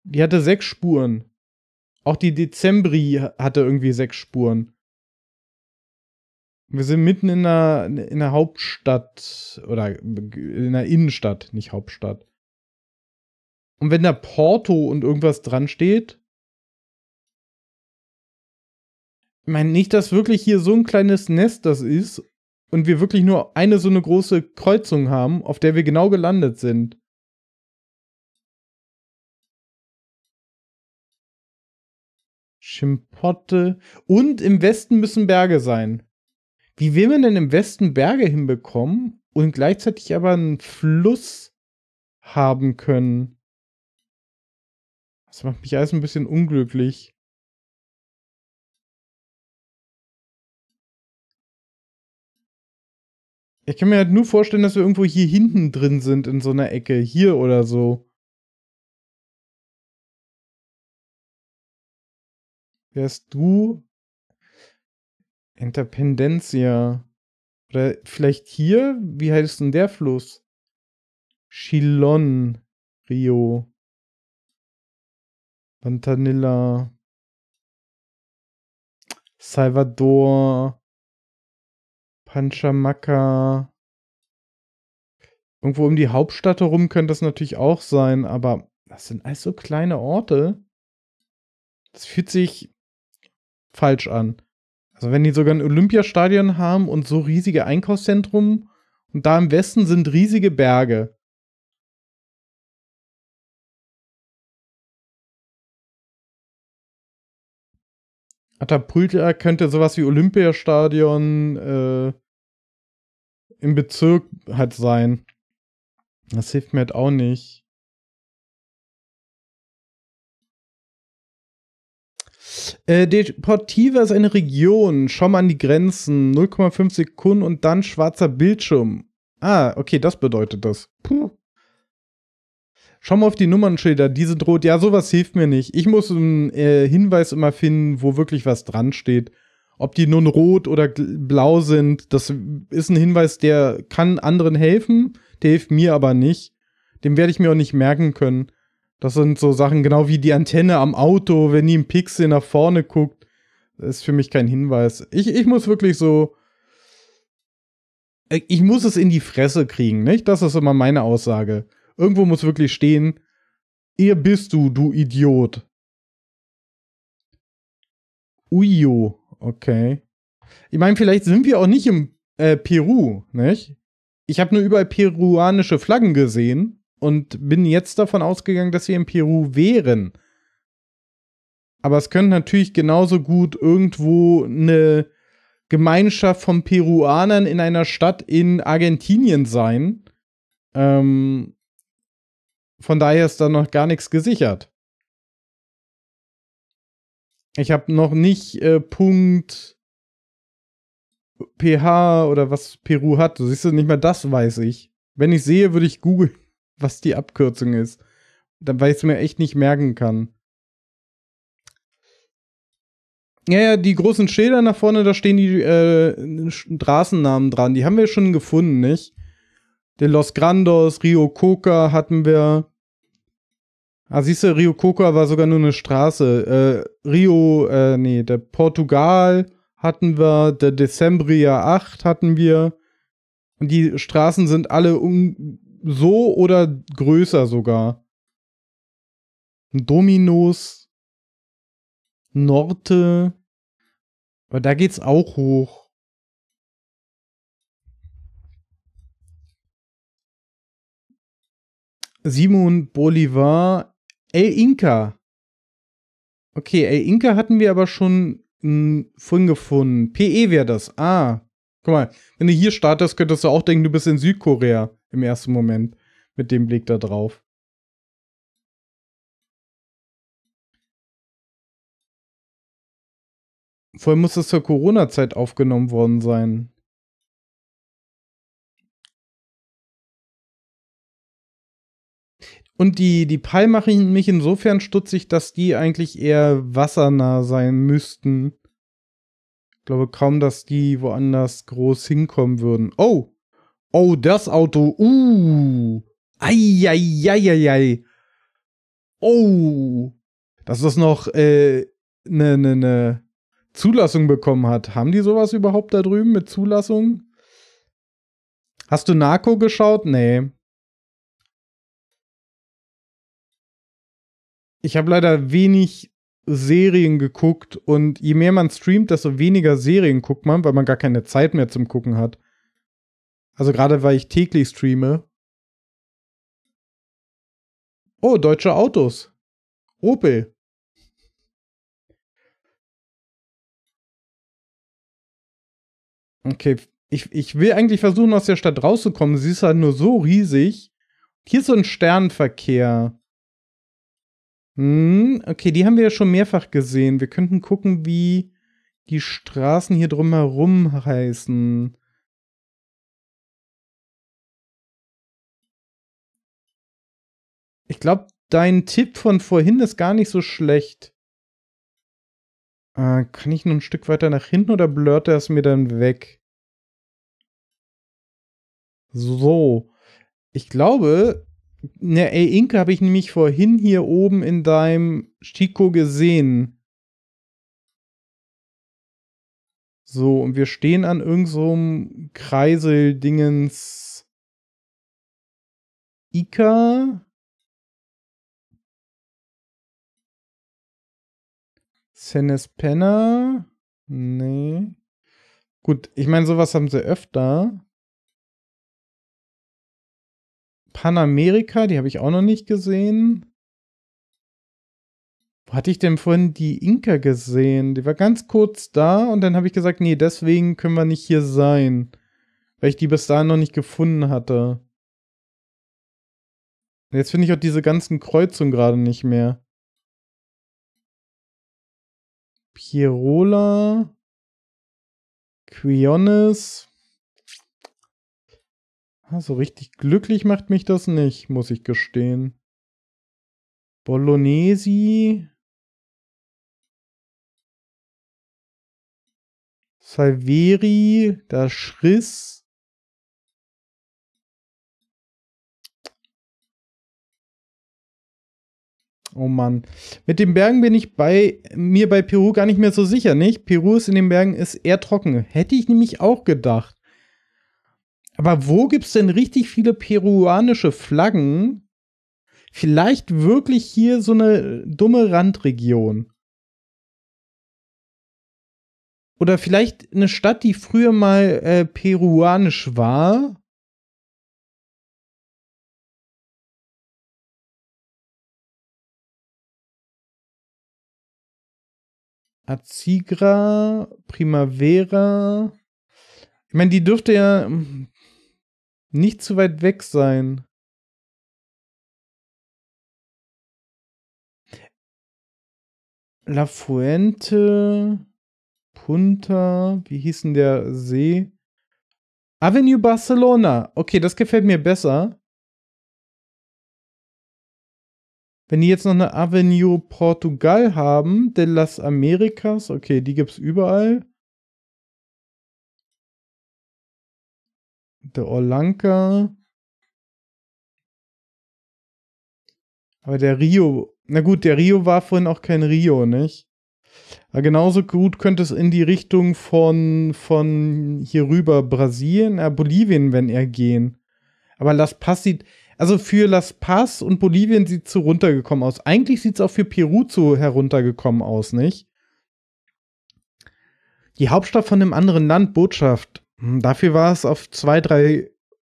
Die hatte sechs Spuren. Auch die Dezembri hatte irgendwie sechs Spuren. Wir sind mitten in der, in der Hauptstadt oder in der Innenstadt, nicht Hauptstadt. Und wenn da Porto und irgendwas dran steht, ich meine nicht, dass wirklich hier so ein kleines Nest das ist und wir wirklich nur eine so eine große Kreuzung haben, auf der wir genau gelandet sind. Schimpotte. Und im Westen müssen Berge sein. Wie will man denn im Westen Berge hinbekommen und gleichzeitig aber einen Fluss haben können? Das macht mich alles ein bisschen unglücklich. Ich kann mir halt nur vorstellen, dass wir irgendwo hier hinten drin sind in so einer Ecke. Hier oder so. wärst du Interpendencia. Oder vielleicht hier, wie heißt denn der Fluss? Chilon, Rio. Pantanilla. Salvador. Panchamaca. Irgendwo um die Hauptstadt herum könnte das natürlich auch sein, aber das sind alles so kleine Orte. Das fühlt sich falsch an. Also wenn die sogar ein Olympiastadion haben und so riesige Einkaufszentrum und da im Westen sind riesige Berge. Atapulta könnte sowas wie Olympiastadion äh, im Bezirk halt sein. Das hilft mir halt auch nicht. Äh, Deportiva ist eine Region. Schau mal an die Grenzen. 0,5 Sekunden und dann schwarzer Bildschirm. Ah, okay, das bedeutet das. Puh. Schau mal auf die Nummernschilder. Die sind rot. Ja, sowas hilft mir nicht. Ich muss einen äh, Hinweis immer finden, wo wirklich was dran steht. Ob die nun rot oder blau sind, das ist ein Hinweis, der kann anderen helfen. Der hilft mir aber nicht. Dem werde ich mir auch nicht merken können. Das sind so Sachen, genau wie die Antenne am Auto, wenn die im Pixel nach vorne guckt, das ist für mich kein Hinweis. Ich, ich muss wirklich so. Ich muss es in die Fresse kriegen, nicht? Das ist immer meine Aussage. Irgendwo muss wirklich stehen, ihr bist du, du Idiot. Ujo, okay. Ich meine, vielleicht sind wir auch nicht im äh, Peru, nicht? Ich habe nur überall peruanische Flaggen gesehen und bin jetzt davon ausgegangen, dass sie in Peru wären. Aber es könnte natürlich genauso gut irgendwo eine Gemeinschaft von Peruanern in einer Stadt in Argentinien sein. Ähm, von daher ist da noch gar nichts gesichert. Ich habe noch nicht äh, Punkt pH oder was Peru hat. Du siehst du, nicht mal das weiß ich. Wenn ich sehe, würde ich googeln was die Abkürzung ist. Dann, weil ich es mir echt nicht merken kann. Ja, ja, die großen Schilder nach vorne, da stehen die äh, Straßennamen dran. Die haben wir schon gefunden, nicht? Der Los Grandos, Rio Coca hatten wir. Ah, siehst du, Rio Coca war sogar nur eine Straße. Äh, Rio, äh, nee, der Portugal hatten wir, der Decembria 8 hatten wir. Und die Straßen sind alle um, so oder größer sogar. Dominos, Norte, aber da geht's auch hoch. Simon Bolivar, El Inca. Okay, El Inca hatten wir aber schon vorhin gefunden. PE wäre das. Ah. Guck mal, wenn du hier startest, könntest du auch denken, du bist in Südkorea im ersten Moment mit dem Blick da drauf. Vor allem muss das zur Corona-Zeit aufgenommen worden sein. Und die, die Pie machen mich insofern stutzig, dass die eigentlich eher wassernah sein müssten glaube kaum, dass die woanders groß hinkommen würden. Oh! Oh, das Auto. Uh! Eieieiei. Oh! Dass das noch eine äh, ne, ne, ne Zulassung bekommen hat. Haben die sowas überhaupt da drüben mit Zulassung? Hast du Narco geschaut? Nee. Ich habe leider wenig Serien geguckt und je mehr man streamt, desto weniger Serien guckt man, weil man gar keine Zeit mehr zum Gucken hat. Also gerade weil ich täglich streame. Oh, deutsche Autos. Opel. Okay, ich, ich will eigentlich versuchen, aus der Stadt rauszukommen. Sie ist halt nur so riesig. Hier ist so ein Sternverkehr. Hm, okay, die haben wir ja schon mehrfach gesehen. Wir könnten gucken, wie die Straßen hier drumherum heißen. Ich glaube, dein Tipp von vorhin ist gar nicht so schlecht. Äh, kann ich nur ein Stück weiter nach hinten oder blurrt er es mir dann weg? So. Ich glaube, Ne, ey, Inke habe ich nämlich vorhin hier oben in deinem Chico gesehen. So, und wir stehen an irgendeinem so Kreisel-Dingens. Ika? Senespenna? Nee. Gut, ich meine, sowas haben sie öfter. Panamerika, die habe ich auch noch nicht gesehen. Wo hatte ich denn vorhin die Inka gesehen? Die war ganz kurz da und dann habe ich gesagt, nee, deswegen können wir nicht hier sein. Weil ich die bis dahin noch nicht gefunden hatte. Und jetzt finde ich auch diese ganzen Kreuzungen gerade nicht mehr. Pierola. Quiones. Ah, so richtig glücklich macht mich das nicht, muss ich gestehen. Bolognesi. Salveri, da Schriss. Oh Mann. Mit den Bergen bin ich bei mir bei Peru gar nicht mehr so sicher, nicht? Peru ist in den Bergen ist eher trocken. Hätte ich nämlich auch gedacht. Aber wo gibt es denn richtig viele peruanische Flaggen? Vielleicht wirklich hier so eine äh, dumme Randregion. Oder vielleicht eine Stadt, die früher mal äh, peruanisch war. Azigra, Primavera. Ich meine, die dürfte ja, hm, nicht zu weit weg sein. La Fuente, Punta, wie hieß denn der See? Avenue Barcelona. Okay, das gefällt mir besser. Wenn die jetzt noch eine Avenue Portugal haben, de las Americas, okay, die gibt es überall. der Orlanka. Aber der Rio, na gut, der Rio war vorhin auch kein Rio, nicht? Aber genauso gut könnte es in die Richtung von, von hier rüber Brasilien, äh, Bolivien, wenn er gehen. Aber Las Paz sieht, also für Las Paz und Bolivien sieht es so runtergekommen aus. Eigentlich sieht es auch für Peru so heruntergekommen aus, nicht? Die Hauptstadt von einem anderen Land, Botschaft. Hm, dafür war es auf zwei, drei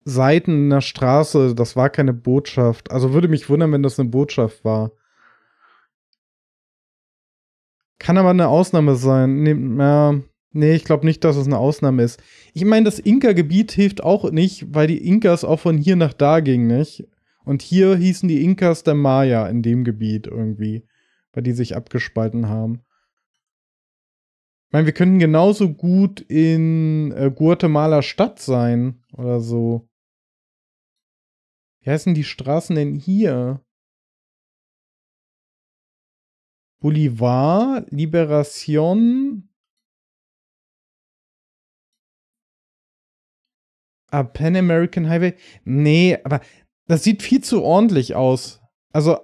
Seiten in der Straße. Das war keine Botschaft. Also würde mich wundern, wenn das eine Botschaft war. Kann aber eine Ausnahme sein. Nee, ja, nee ich glaube nicht, dass es eine Ausnahme ist. Ich meine, das Inka-Gebiet hilft auch nicht, weil die Inkas auch von hier nach da gingen, nicht? Und hier hießen die Inkas der Maya in dem Gebiet irgendwie, weil die sich abgespalten haben. Ich meine, wir könnten genauso gut in äh, Guatemala Stadt sein oder so. Wie heißen die Straßen denn hier? Bolivar, Liberación, Ah, Pan American Highway? Nee, aber das sieht viel zu ordentlich aus. Also,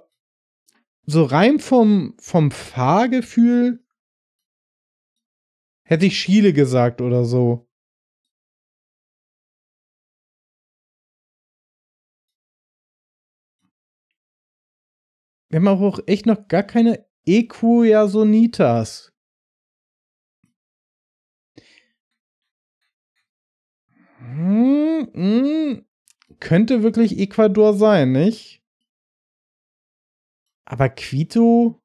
so rein vom, vom Fahrgefühl Hätte ich Chile gesagt oder so. Wir haben auch echt noch gar keine Equiasonitas. Hm, hm, könnte wirklich Ecuador sein, nicht? Aber Quito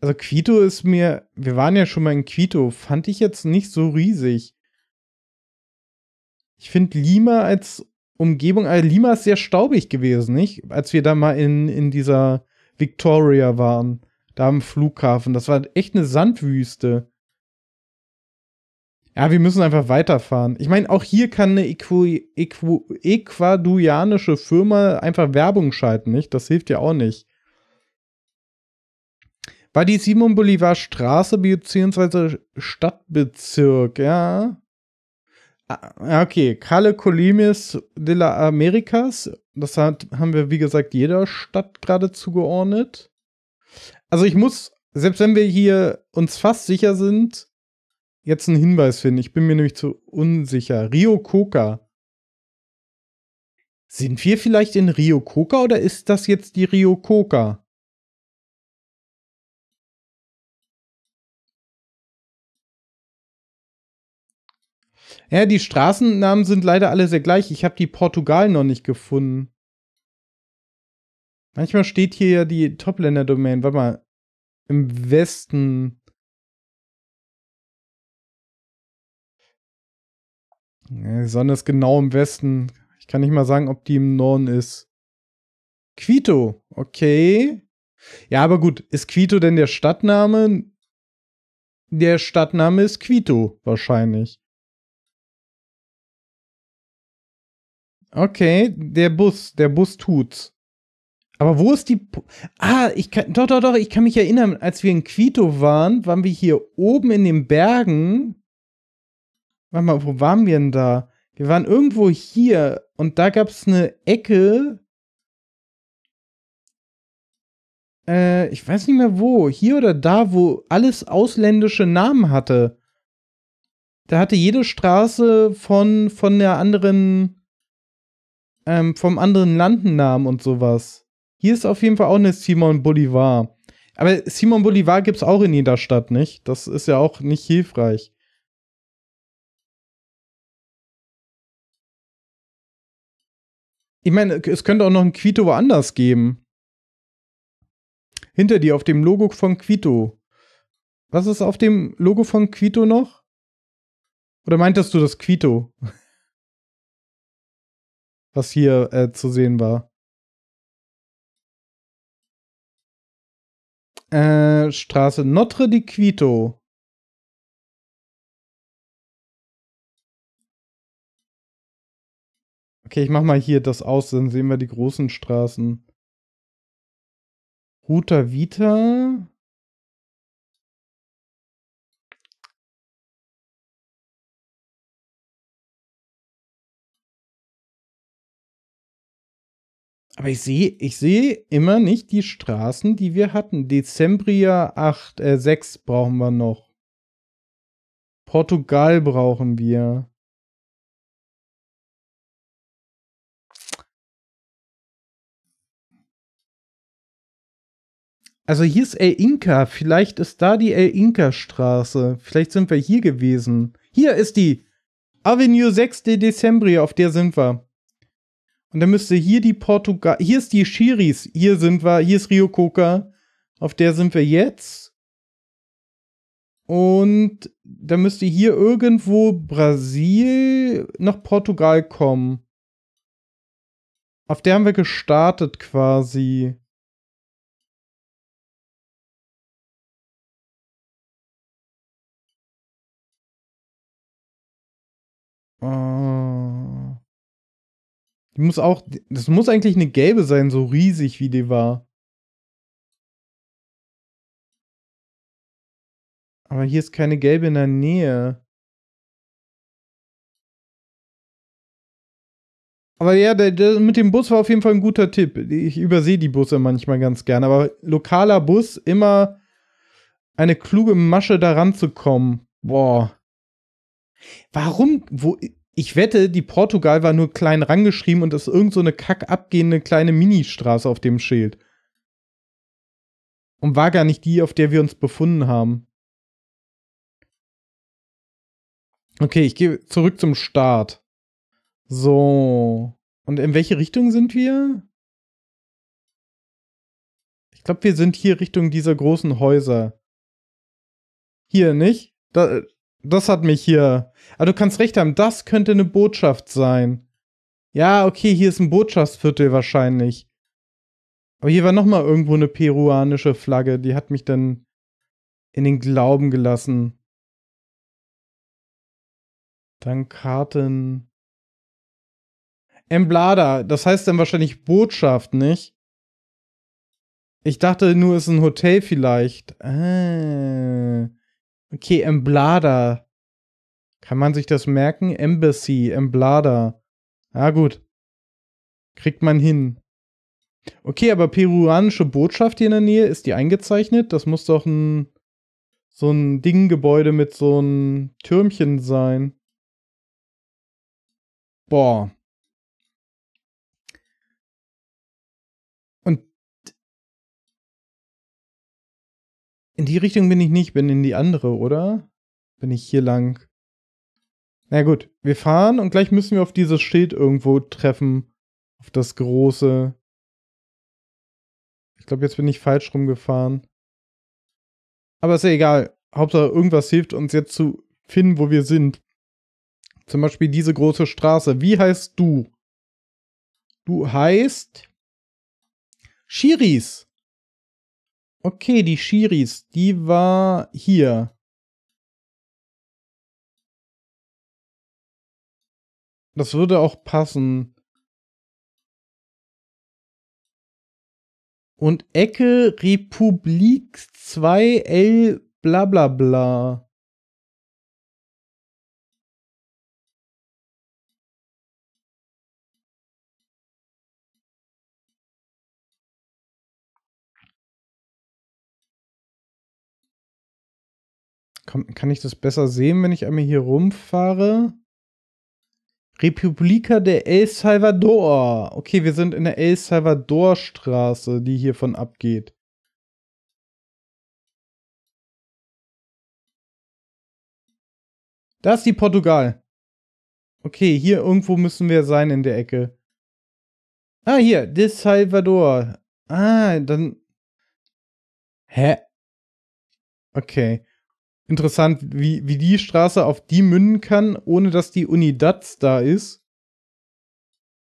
also Quito ist mir, wir waren ja schon mal in Quito, fand ich jetzt nicht so riesig. Ich finde Lima als Umgebung, also Lima ist sehr staubig gewesen, nicht? Als wir da mal in, in dieser Victoria waren, da am Flughafen, das war echt eine Sandwüste. Ja, wir müssen einfach weiterfahren. Ich meine, auch hier kann eine ecuadorianische Firma einfach Werbung schalten, nicht? Das hilft ja auch nicht. War die Simon Bolivar Straße bzw. Stadtbezirk, ja. Ah, okay, Calle Colimis de la Americas. Das hat, haben wir, wie gesagt, jeder Stadt gerade zugeordnet. Also ich muss, selbst wenn wir hier uns fast sicher sind, jetzt einen Hinweis finden. Ich bin mir nämlich zu unsicher. Rio Coca. Sind wir vielleicht in Rio Coca oder ist das jetzt die Rio Coca? Ja, die Straßennamen sind leider alle sehr gleich. Ich habe die Portugal noch nicht gefunden. Manchmal steht hier ja die Topländer-Domain. Warte mal. Im Westen. Ja, die Sonne ist genau im Westen. Ich kann nicht mal sagen, ob die im Norden ist. Quito. Okay. Ja, aber gut. Ist Quito denn der Stadtname? Der Stadtname ist Quito, wahrscheinlich. Okay, der Bus, der Bus tut's. Aber wo ist die. ah, ich kann. Doch, doch, doch, ich kann mich erinnern, als wir in Quito waren, waren wir hier oben in den Bergen. Warte mal, wo waren wir denn da? Wir waren irgendwo hier und da gab's eine Ecke. Äh, ich weiß nicht mehr wo. Hier oder da, wo alles ausländische Namen hatte. Da hatte jede Straße von, von der anderen ähm, vom anderen Landennamen und sowas. Hier ist auf jeden Fall auch eine Simon Bolivar. Aber Simon Bolivar gibt es auch in jeder Stadt, nicht? Das ist ja auch nicht hilfreich. Ich meine, es könnte auch noch ein Quito woanders geben. Hinter dir auf dem Logo von Quito. Was ist auf dem Logo von Quito noch? Oder meintest du das Quito? (laughs) was hier äh, zu sehen war. Äh, Straße Notre di Quito. Okay, ich mach mal hier das aus, dann sehen wir die großen Straßen. Ruta Vita. Aber ich sehe, ich sehe immer nicht die Straßen, die wir hatten. Dezembria 8, äh, 6 brauchen wir noch. Portugal brauchen wir. Also hier ist El Inca. Vielleicht ist da die El Inca Straße. Vielleicht sind wir hier gewesen. Hier ist die Avenue 6 de Dezembria, auf der sind wir. Und dann müsste hier die Portugal, hier ist die Schiris, hier sind wir, hier ist Rio Coca, auf der sind wir jetzt. Und dann müsste hier irgendwo Brasil nach Portugal kommen. Auf der haben wir gestartet quasi. Oh. Die muss auch, das muss eigentlich eine gelbe sein, so riesig wie die war. Aber hier ist keine gelbe in der Nähe. Aber ja, der, der, mit dem Bus war auf jeden Fall ein guter Tipp. Ich übersehe die Busse manchmal ganz gern, aber lokaler Bus immer eine kluge Masche daran zu kommen. Boah. Warum, wo, ich wette, die Portugal war nur klein rangeschrieben und ist irgend so eine kack abgehende kleine Ministraße auf dem Schild. Und war gar nicht die, auf der wir uns befunden haben. Okay, ich gehe zurück zum Start. So. Und in welche Richtung sind wir? Ich glaube, wir sind hier Richtung dieser großen Häuser. Hier, nicht? Da, das hat mich hier. Aber ah, du kannst recht haben, das könnte eine Botschaft sein. Ja, okay, hier ist ein Botschaftsviertel wahrscheinlich. Aber hier war nochmal irgendwo eine peruanische Flagge, die hat mich dann in den Glauben gelassen. Dann Karten. Emblada, das heißt dann wahrscheinlich Botschaft, nicht? Ich dachte nur, es ist ein Hotel vielleicht. Ah. Okay, Emblada. Kann man sich das merken? Embassy, Emblada. Ja, gut. Kriegt man hin. Okay, aber peruanische Botschaft hier in der Nähe, ist die eingezeichnet? Das muss doch ein. so ein Dinggebäude mit so einem Türmchen sein. Boah. In die Richtung bin ich nicht, bin in die andere, oder? Bin ich hier lang? Na gut, wir fahren und gleich müssen wir auf dieses Schild irgendwo treffen. Auf das große. Ich glaube, jetzt bin ich falsch rumgefahren. Aber ist ja egal. Hauptsache, irgendwas hilft uns jetzt zu finden, wo wir sind. Zum Beispiel diese große Straße. Wie heißt du? Du heißt Shiris. Okay, die Shiris, die war hier. Das würde auch passen. Und Ecke Republik 2L bla bla bla. Kann, kann ich das besser sehen, wenn ich einmal hier rumfahre? Republika de El Salvador. Okay, wir sind in der El Salvador Straße, die hiervon abgeht. Da ist die Portugal. Okay, hier irgendwo müssen wir sein in der Ecke. Ah, hier, de Salvador. Ah, dann. Hä? Okay interessant, wie, wie die Straße auf die münden kann, ohne dass die Unidad da ist.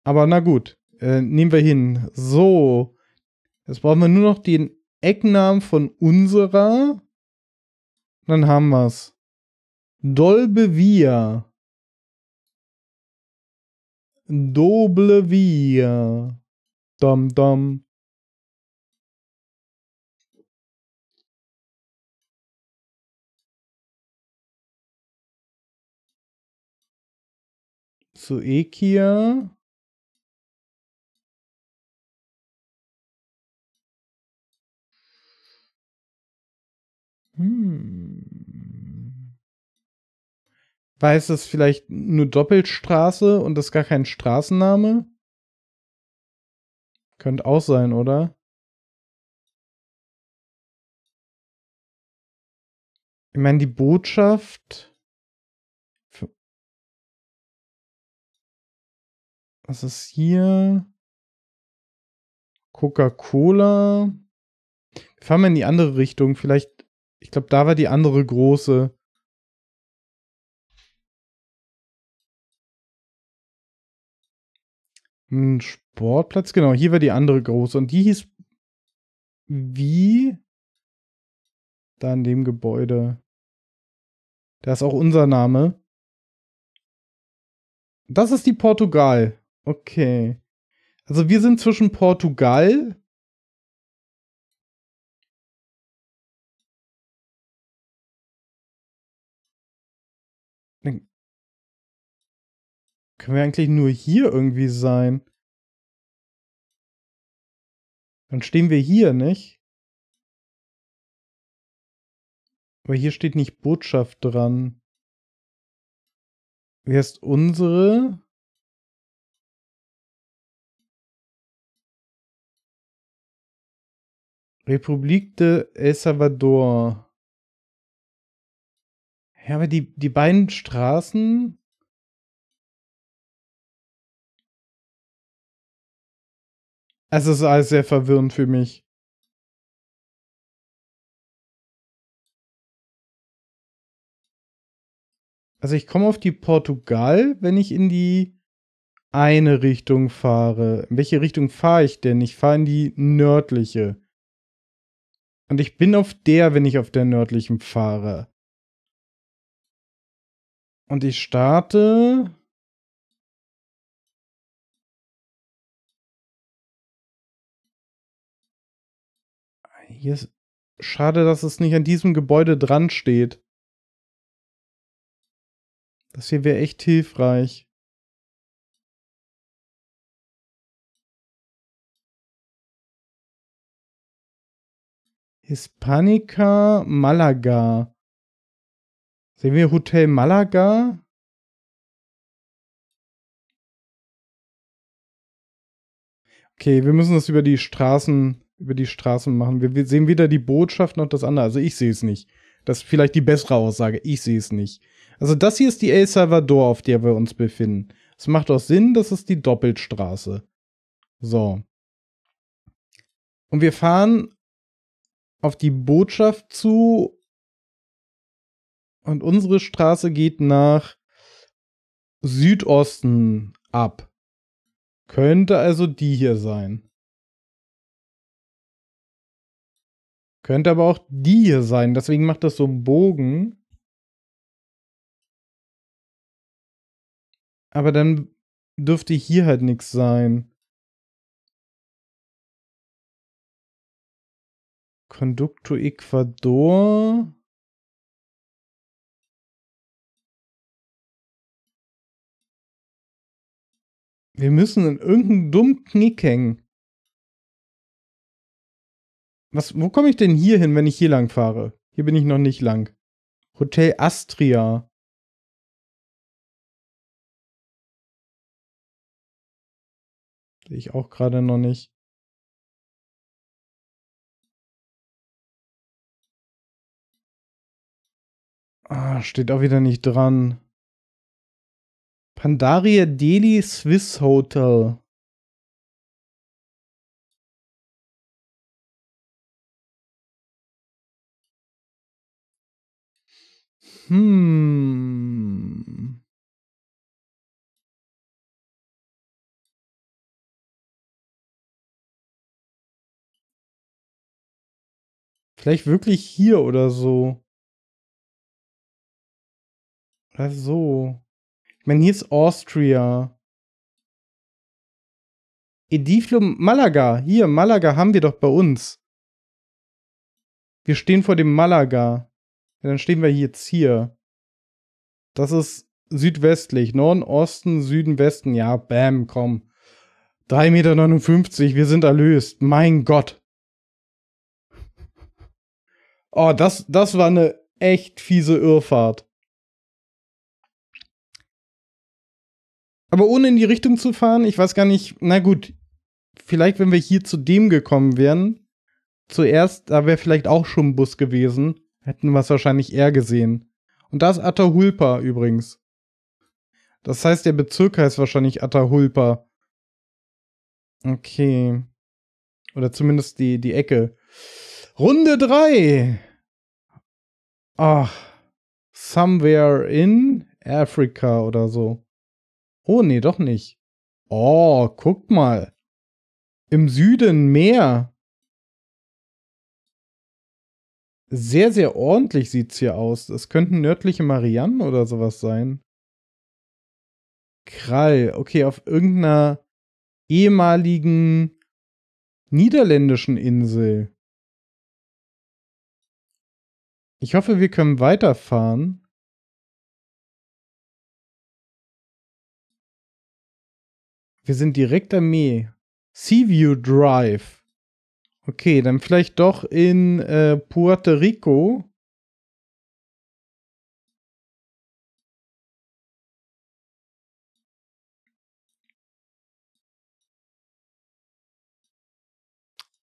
Aber na gut, äh, nehmen wir hin. So, jetzt brauchen wir nur noch den Ecknamen von unserer. Dann haben wir es. Dolbe Via. Doble Via. Dom, dom. zu Ekia. Hm. Weiß das vielleicht nur Doppelstraße und das gar kein Straßenname? Könnte auch sein, oder? Ich meine, die Botschaft. Was ist hier? Coca-Cola. Wir fahren mal in die andere Richtung. Vielleicht, ich glaube, da war die andere große. Ein Sportplatz, genau. Hier war die andere große. Und die hieß wie? Da in dem Gebäude. Da ist auch unser Name. Das ist die Portugal. Okay. Also wir sind zwischen Portugal. Dann können wir eigentlich nur hier irgendwie sein? Dann stehen wir hier, nicht? Aber hier steht nicht Botschaft dran. Wer ist unsere? Republik de El Salvador. Ja, aber die, die beiden Straßen. Also, es ist alles sehr verwirrend für mich. Also ich komme auf die Portugal, wenn ich in die eine Richtung fahre. In welche Richtung fahre ich denn? Ich fahre in die nördliche. Und ich bin auf der, wenn ich auf der nördlichen fahre. Und ich starte. Hier ist schade, dass es nicht an diesem Gebäude dran steht. Das hier wäre echt hilfreich. Hispanica Malaga. Sehen wir Hotel Malaga? Okay, wir müssen das über die Straßen, über die Straßen machen. Wir, wir sehen weder die Botschaft noch das andere. Also ich sehe es nicht. Das ist vielleicht die bessere Aussage. Ich sehe es nicht. Also das hier ist die El Salvador, auf der wir uns befinden. Es macht auch Sinn, das ist die Doppelstraße. So. Und wir fahren auf die Botschaft zu und unsere Straße geht nach Südosten ab. Könnte also die hier sein. Könnte aber auch die hier sein. Deswegen macht das so einen Bogen. Aber dann dürfte hier halt nichts sein. Conducto Ecuador. Wir müssen in irgendeinen dummen Knick hängen. Was, wo komme ich denn hier hin, wenn ich hier lang fahre? Hier bin ich noch nicht lang. Hotel Astria. Sehe ich auch gerade noch nicht. Ah, steht auch wieder nicht dran. Pandaria Delhi Swiss Hotel. Hm. Vielleicht wirklich hier oder so. Oder so. Ich meine, hier ist Austria. Ediflo Malaga. Hier, Malaga haben wir doch bei uns. Wir stehen vor dem Malaga. Ja, dann stehen wir jetzt hier. Das ist südwestlich. Norden, Osten, Süden, Westen. Ja, bam, komm. 3,59 Meter, wir sind erlöst. Mein Gott. Oh, das, das war eine echt fiese Irrfahrt. Aber ohne in die Richtung zu fahren, ich weiß gar nicht, na gut, vielleicht wenn wir hier zu dem gekommen wären, zuerst, da wäre vielleicht auch schon ein Bus gewesen, hätten wir es wahrscheinlich eher gesehen. Und da ist Atahulpa übrigens. Das heißt, der Bezirk heißt wahrscheinlich Atahulpa. Okay. Oder zumindest die, die Ecke. Runde 3. Ach. Somewhere in Africa oder so. Oh, nee, doch nicht. Oh, guck mal. Im Süden Meer. Sehr, sehr ordentlich sieht's hier aus. Es könnten nördliche Marianen oder sowas sein. Krall. Okay, auf irgendeiner ehemaligen niederländischen Insel. Ich hoffe, wir können weiterfahren. Wir sind direkt am Meer. Seaview Drive. Okay, dann vielleicht doch in äh, Puerto Rico.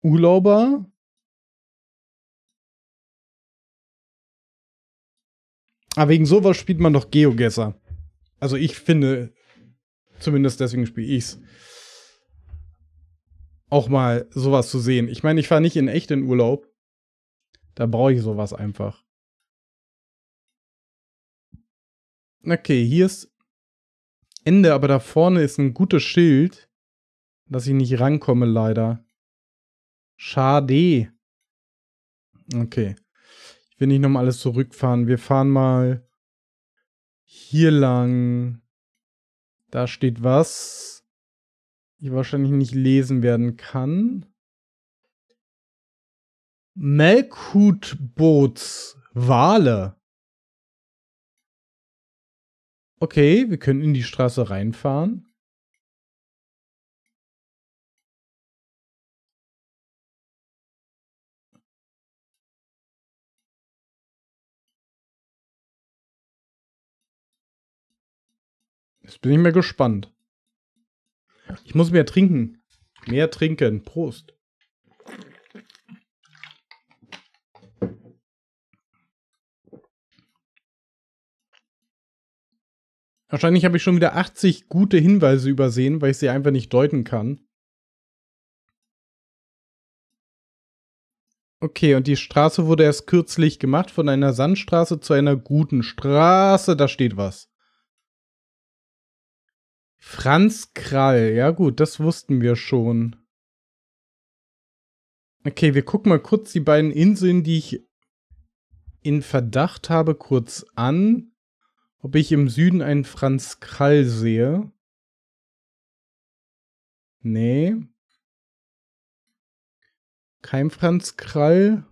Urlauber. Aber ah, wegen sowas spielt man doch Geogesser. Also ich finde zumindest deswegen spiele ich es, auch mal sowas zu sehen. Ich meine, ich fahre nicht in echt in Urlaub. Da brauche ich sowas einfach. Okay, hier ist Ende, aber da vorne ist ein gutes Schild, dass ich nicht rankomme, leider. Schade. Okay. Ich will nicht nochmal alles zurückfahren. Wir fahren mal hier lang. Da steht was ich wahrscheinlich nicht lesen werden kann. Wale. Okay, wir können in die Straße reinfahren. Jetzt bin ich mal gespannt. Ich muss mehr trinken. Mehr trinken. Prost. Wahrscheinlich habe ich schon wieder 80 gute Hinweise übersehen, weil ich sie einfach nicht deuten kann. Okay, und die Straße wurde erst kürzlich gemacht von einer Sandstraße zu einer guten Straße. Da steht was. Franz Krall, ja gut, das wussten wir schon. Okay, wir gucken mal kurz die beiden Inseln, die ich in Verdacht habe, kurz an. Ob ich im Süden einen Franz Krall sehe. Nee. Kein Franz Krall.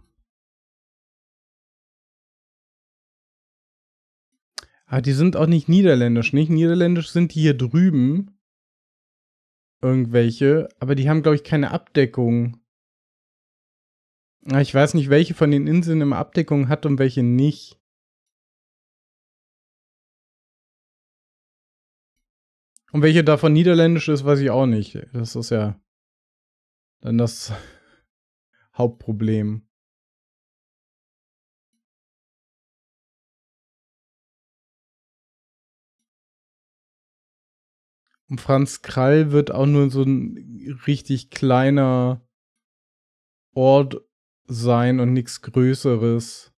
Aber ah, die sind auch nicht niederländisch, nicht? Niederländisch sind die hier drüben. Irgendwelche. Aber die haben, glaube ich, keine Abdeckung. Ah, ich weiß nicht, welche von den Inseln immer Abdeckung hat und welche nicht. Und welche davon niederländisch ist, weiß ich auch nicht. Das ist ja dann das (laughs) Hauptproblem. Und Franz Krall wird auch nur so ein richtig kleiner Ort sein und nichts Größeres.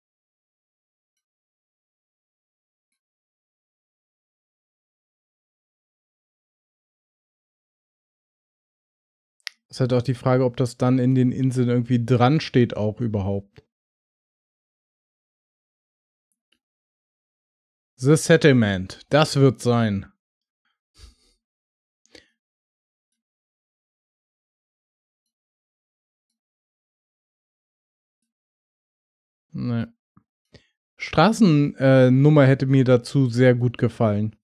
Es Ist halt auch die Frage, ob das dann in den Inseln irgendwie dran steht, auch überhaupt. The Settlement, das wird sein. Nee. Straßennummer äh, hätte mir dazu sehr gut gefallen.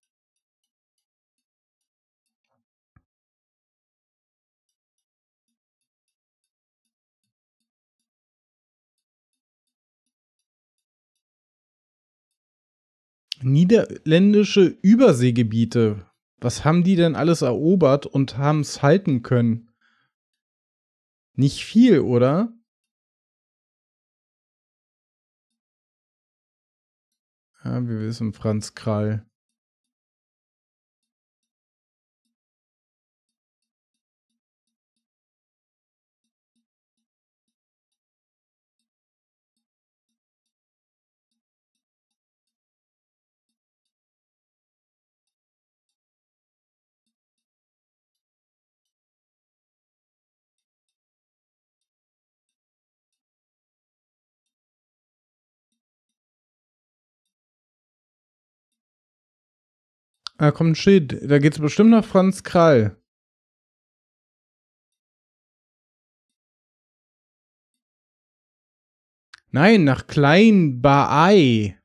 Niederländische Überseegebiete. Was haben die denn alles erobert und haben es halten können? Nicht viel, oder? Ja, wir wissen, Franz Krall Da ah, kommt ein Schild. Da geht es bestimmt nach Franz Krall. Nein, nach Klein Baai.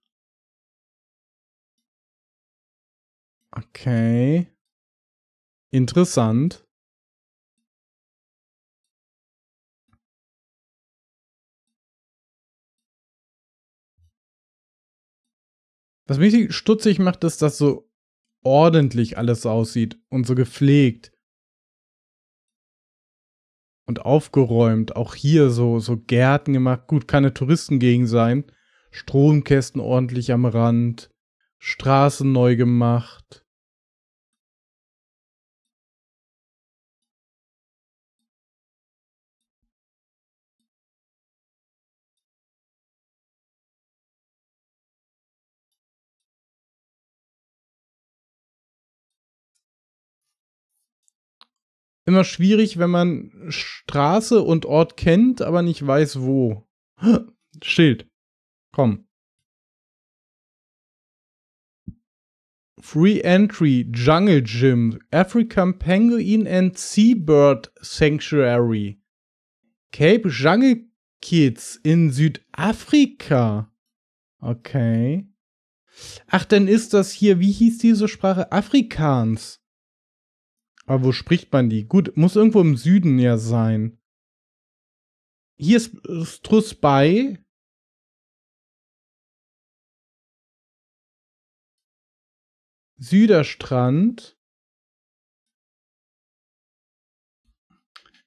Okay. Interessant. Was mich stutzig macht, ist, dass so ordentlich alles aussieht und so gepflegt und aufgeräumt. Auch hier so, so Gärten gemacht. Gut, keine eine Touristengegend sein. Stromkästen ordentlich am Rand. Straßen neu gemacht. immer schwierig, wenn man Straße und Ort kennt, aber nicht weiß wo. (gasps) Schild. Komm. Free Entry, Jungle Gym, African Penguin and Seabird Sanctuary. Cape Jungle Kids in Südafrika. Okay. Ach, dann ist das hier, wie hieß diese Sprache? Afrikaans. Aber wo spricht man die? Gut, muss irgendwo im Süden ja sein. Hier ist Struss bei. Süderstrand.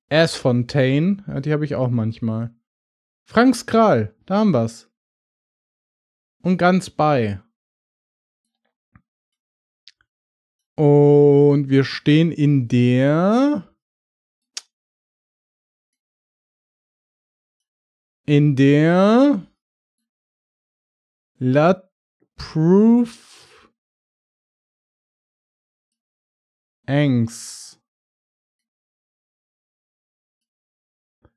Assfontaine, ja, die habe ich auch manchmal. Franks Kral, da haben wir's. Und ganz bei. Und wir stehen in der... In der... Lat-Proof... Angs.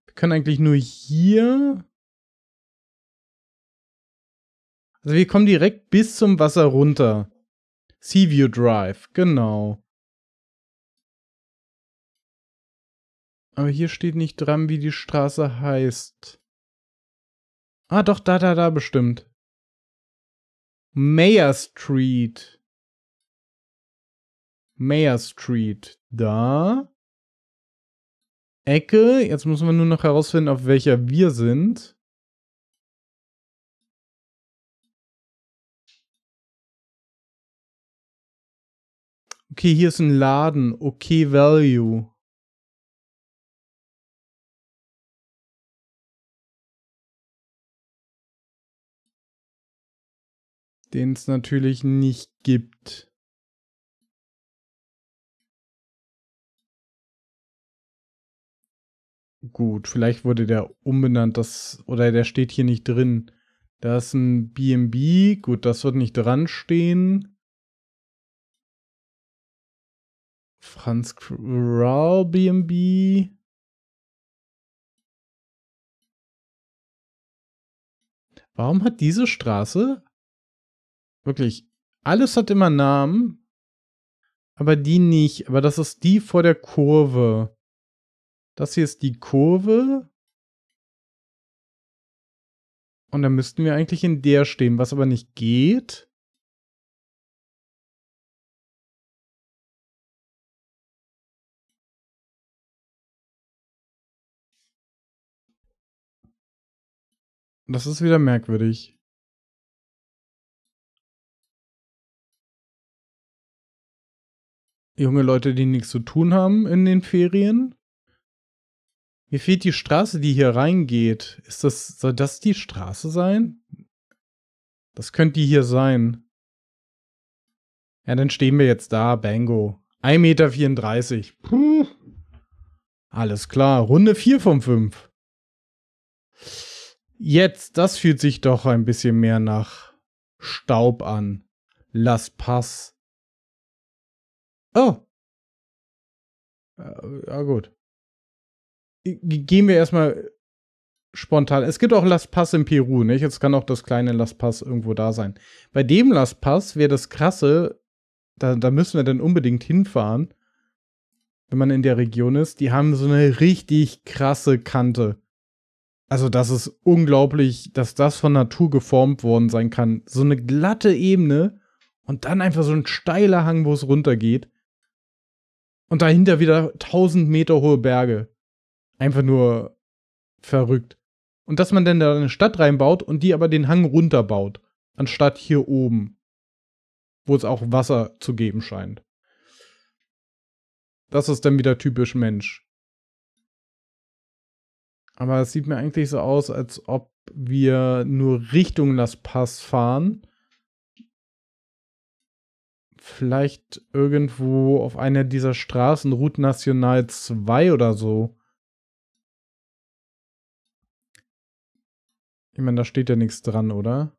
Wir können eigentlich nur hier... Also wir kommen direkt bis zum Wasser runter. Seaview Drive, genau. Aber hier steht nicht dran, wie die Straße heißt. Ah, doch, da, da, da bestimmt. Mayor Street. Mayor Street. Da. Ecke. Jetzt müssen wir nur noch herausfinden, auf welcher wir sind. Okay, hier ist ein Laden. Okay, Value. Den es natürlich nicht gibt. Gut, vielleicht wurde der umbenannt, das oder der steht hier nicht drin. Da ist ein BNB, gut, das wird nicht dran stehen. Franz Kral BMB. Warum hat diese Straße wirklich alles hat immer Namen, aber die nicht. Aber das ist die vor der Kurve. Das hier ist die Kurve. Und da müssten wir eigentlich in der stehen, was aber nicht geht. Das ist wieder merkwürdig. Junge Leute, die nichts zu tun haben in den Ferien. Mir fehlt die Straße, die hier reingeht. Ist das, soll das die Straße sein? Das könnte die hier sein. Ja, dann stehen wir jetzt da, Bango. 1,34 Meter. Puh. Alles klar, Runde 4 von 5. Jetzt, das fühlt sich doch ein bisschen mehr nach Staub an. Lass Pass. Oh. Äh, ja, gut. Gehen wir erstmal spontan. Es gibt auch Las Paz in Peru, nicht? Jetzt kann auch das kleine Las Paz irgendwo da sein. Bei dem Las Paz wäre das krasse, da, da müssen wir dann unbedingt hinfahren, wenn man in der Region ist. Die haben so eine richtig krasse Kante. Also, das ist unglaublich, dass das von Natur geformt worden sein kann. So eine glatte Ebene und dann einfach so ein steiler Hang, wo es runtergeht. Und dahinter wieder 1000 Meter hohe Berge. Einfach nur verrückt. Und dass man denn da eine Stadt reinbaut und die aber den Hang runterbaut, anstatt hier oben, wo es auch Wasser zu geben scheint. Das ist dann wieder typisch Mensch. Aber es sieht mir eigentlich so aus, als ob wir nur Richtung Las Paz fahren. Vielleicht irgendwo auf einer dieser Straßen, Route National 2 oder so. Ich meine, da steht ja nichts dran, oder?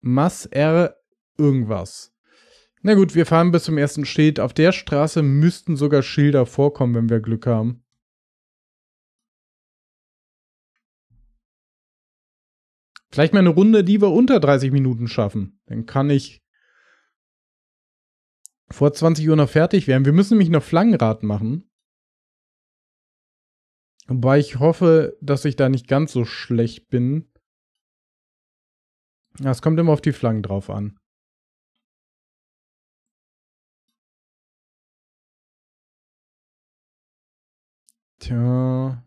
Mass R irgendwas. Na gut, wir fahren bis zum ersten Schild. Auf der Straße müssten sogar Schilder vorkommen, wenn wir Glück haben. Vielleicht mal eine Runde, die wir unter 30 Minuten schaffen. Dann kann ich vor 20 Uhr noch fertig werden. Wir müssen nämlich noch Flangenrad machen. Wobei ich hoffe, dass ich da nicht ganz so schlecht bin. Ja, es kommt immer auf die Flangen drauf an. Tja.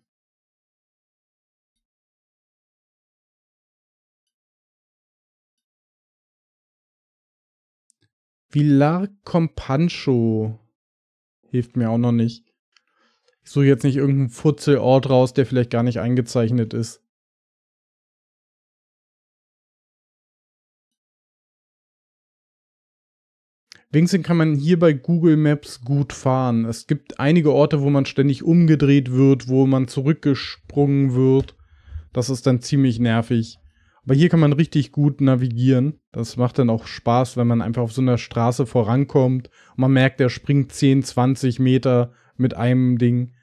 Villar Compancho. Hilft mir auch noch nicht. Ich suche jetzt nicht irgendeinen Futzelort raus, der vielleicht gar nicht eingezeichnet ist. Wenigstens kann man hier bei Google Maps gut fahren. Es gibt einige Orte, wo man ständig umgedreht wird, wo man zurückgesprungen wird. Das ist dann ziemlich nervig. Aber hier kann man richtig gut navigieren. Das macht dann auch Spaß, wenn man einfach auf so einer Straße vorankommt und man merkt, er springt 10, 20 Meter mit einem Ding.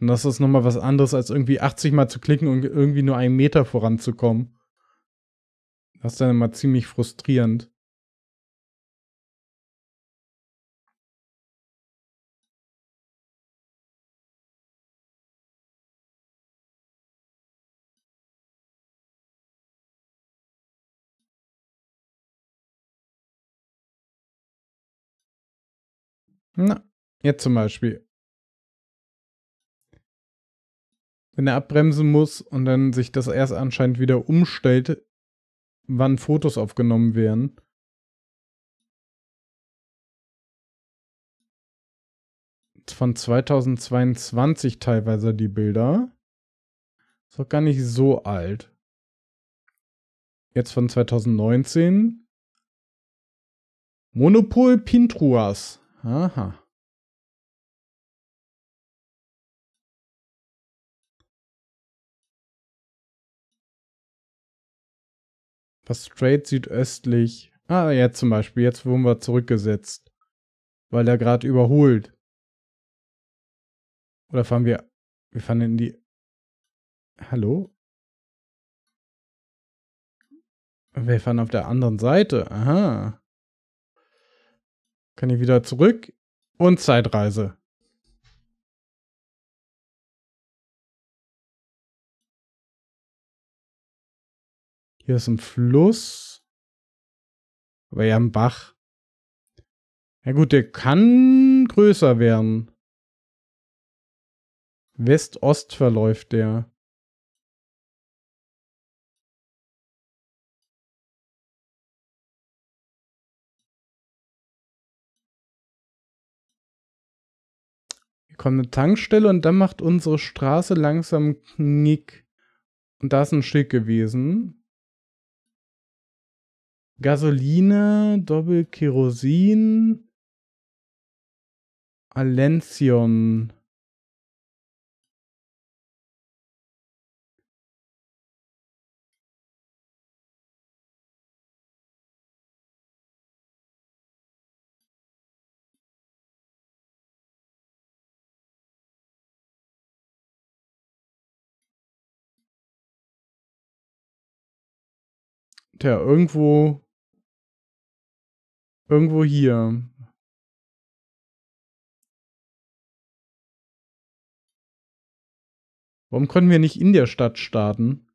Und das ist nochmal was anderes, als irgendwie 80 Mal zu klicken und irgendwie nur einen Meter voranzukommen. Das ist dann immer ziemlich frustrierend. Na, jetzt zum Beispiel. Wenn er abbremsen muss und dann sich das erst anscheinend wieder umstellt, wann Fotos aufgenommen werden. Von 2022 teilweise die Bilder. Ist doch gar nicht so alt. Jetzt von 2019. Monopol Pintruas. Aha. Was straight südöstlich. Ah, jetzt zum Beispiel. Jetzt wurden wir zurückgesetzt. Weil er gerade überholt. Oder fahren wir. Wir fahren in die. Hallo? Wir fahren auf der anderen Seite. Aha. Kann ich wieder zurück und Zeitreise. Hier ist ein Fluss. Aber ja, ein Bach. Ja gut, der kann größer werden. West-Ost verläuft der. kommt eine Tankstelle und dann macht unsere Straße langsam Knick. Und da ist ein Schick gewesen. Gasoline, Doppelkerosin, Alencion. ja irgendwo. Irgendwo hier. Warum können wir nicht in der Stadt starten?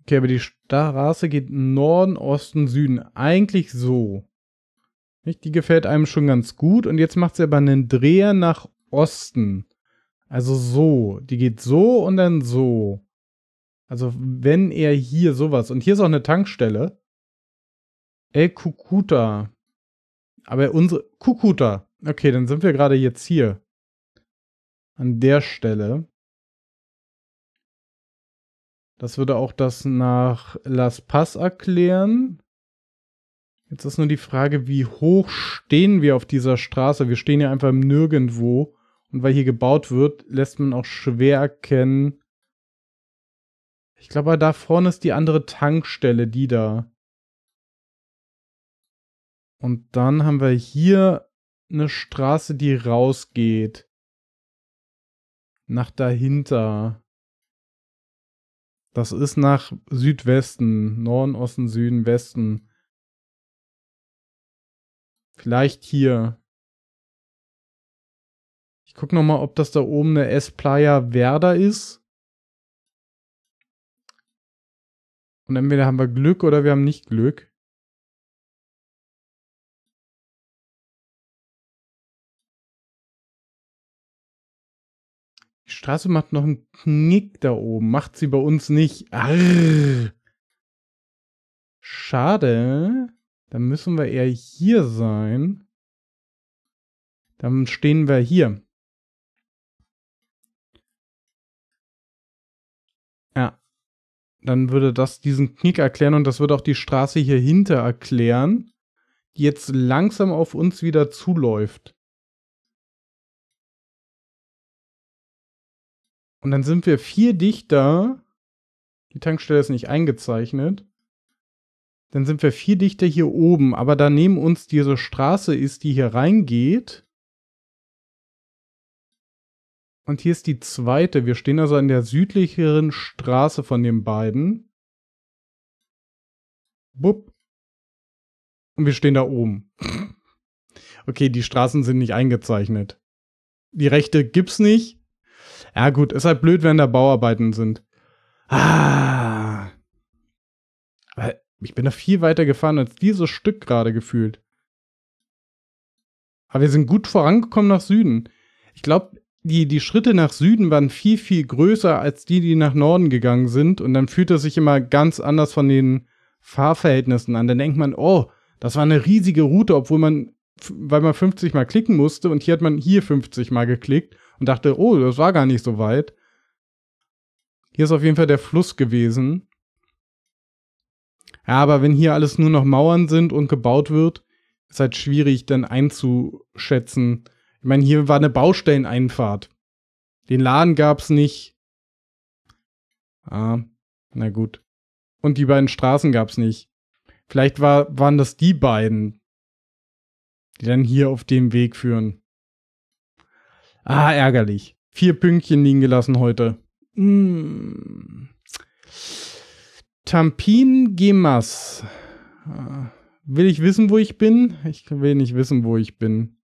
Okay, aber die Straße geht Norden, Osten, Süden. Eigentlich so. Nicht? Die gefällt einem schon ganz gut. Und jetzt macht sie aber einen Dreher nach Osten. Also so. Die geht so und dann so. Also wenn er hier sowas, und hier ist auch eine Tankstelle, El Kukuta. Aber unsere, Kukuta. Okay, dann sind wir gerade jetzt hier. An der Stelle. Das würde auch das nach Las Paz erklären. Jetzt ist nur die Frage, wie hoch stehen wir auf dieser Straße? Wir stehen ja einfach nirgendwo. Und weil hier gebaut wird, lässt man auch schwer erkennen, ich glaube, da vorne ist die andere Tankstelle, die da. Und dann haben wir hier eine Straße, die rausgeht. Nach dahinter. Das ist nach Südwesten, Norden, Osten, Süden, Westen. Vielleicht hier. Ich guck noch mal, ob das da oben eine S-Playa Werder ist. Und entweder haben wir Glück oder wir haben nicht Glück. Die Straße macht noch einen Knick da oben. Macht sie bei uns nicht. Arr. Schade. Dann müssen wir eher hier sein. Dann stehen wir hier. dann würde das diesen Knick erklären und das würde auch die Straße hier hinter erklären, die jetzt langsam auf uns wieder zuläuft. Und dann sind wir viel dichter. Die Tankstelle ist nicht eingezeichnet. Dann sind wir viel dichter hier oben. Aber da neben uns diese Straße ist, die hier reingeht. Und hier ist die zweite. Wir stehen also an der südlicheren Straße von den beiden. Bupp. Und wir stehen da oben. (laughs) okay, die Straßen sind nicht eingezeichnet. Die rechte gibt's nicht. Ja gut, ist halt blöd, wenn da Bauarbeiten sind. Ah. ich bin da viel weiter gefahren als dieses Stück gerade gefühlt. Aber wir sind gut vorangekommen nach Süden. Ich glaube, die, die Schritte nach Süden waren viel, viel größer als die, die nach Norden gegangen sind. Und dann fühlt es sich immer ganz anders von den Fahrverhältnissen an. Dann denkt man, oh, das war eine riesige Route, obwohl man, weil man 50 mal klicken musste. Und hier hat man hier 50 mal geklickt und dachte, oh, das war gar nicht so weit. Hier ist auf jeden Fall der Fluss gewesen. Ja, aber wenn hier alles nur noch Mauern sind und gebaut wird, ist halt schwierig, dann einzuschätzen, ich meine, hier war eine Baustelleneinfahrt. Den Laden gab es nicht. Ah, na gut. Und die beiden Straßen gab es nicht. Vielleicht war, waren das die beiden, die dann hier auf dem Weg führen. Ah, ärgerlich. Vier Pünktchen liegen gelassen heute. Mm. Tampin Gemas. Ah, will ich wissen, wo ich bin? Ich will nicht wissen, wo ich bin.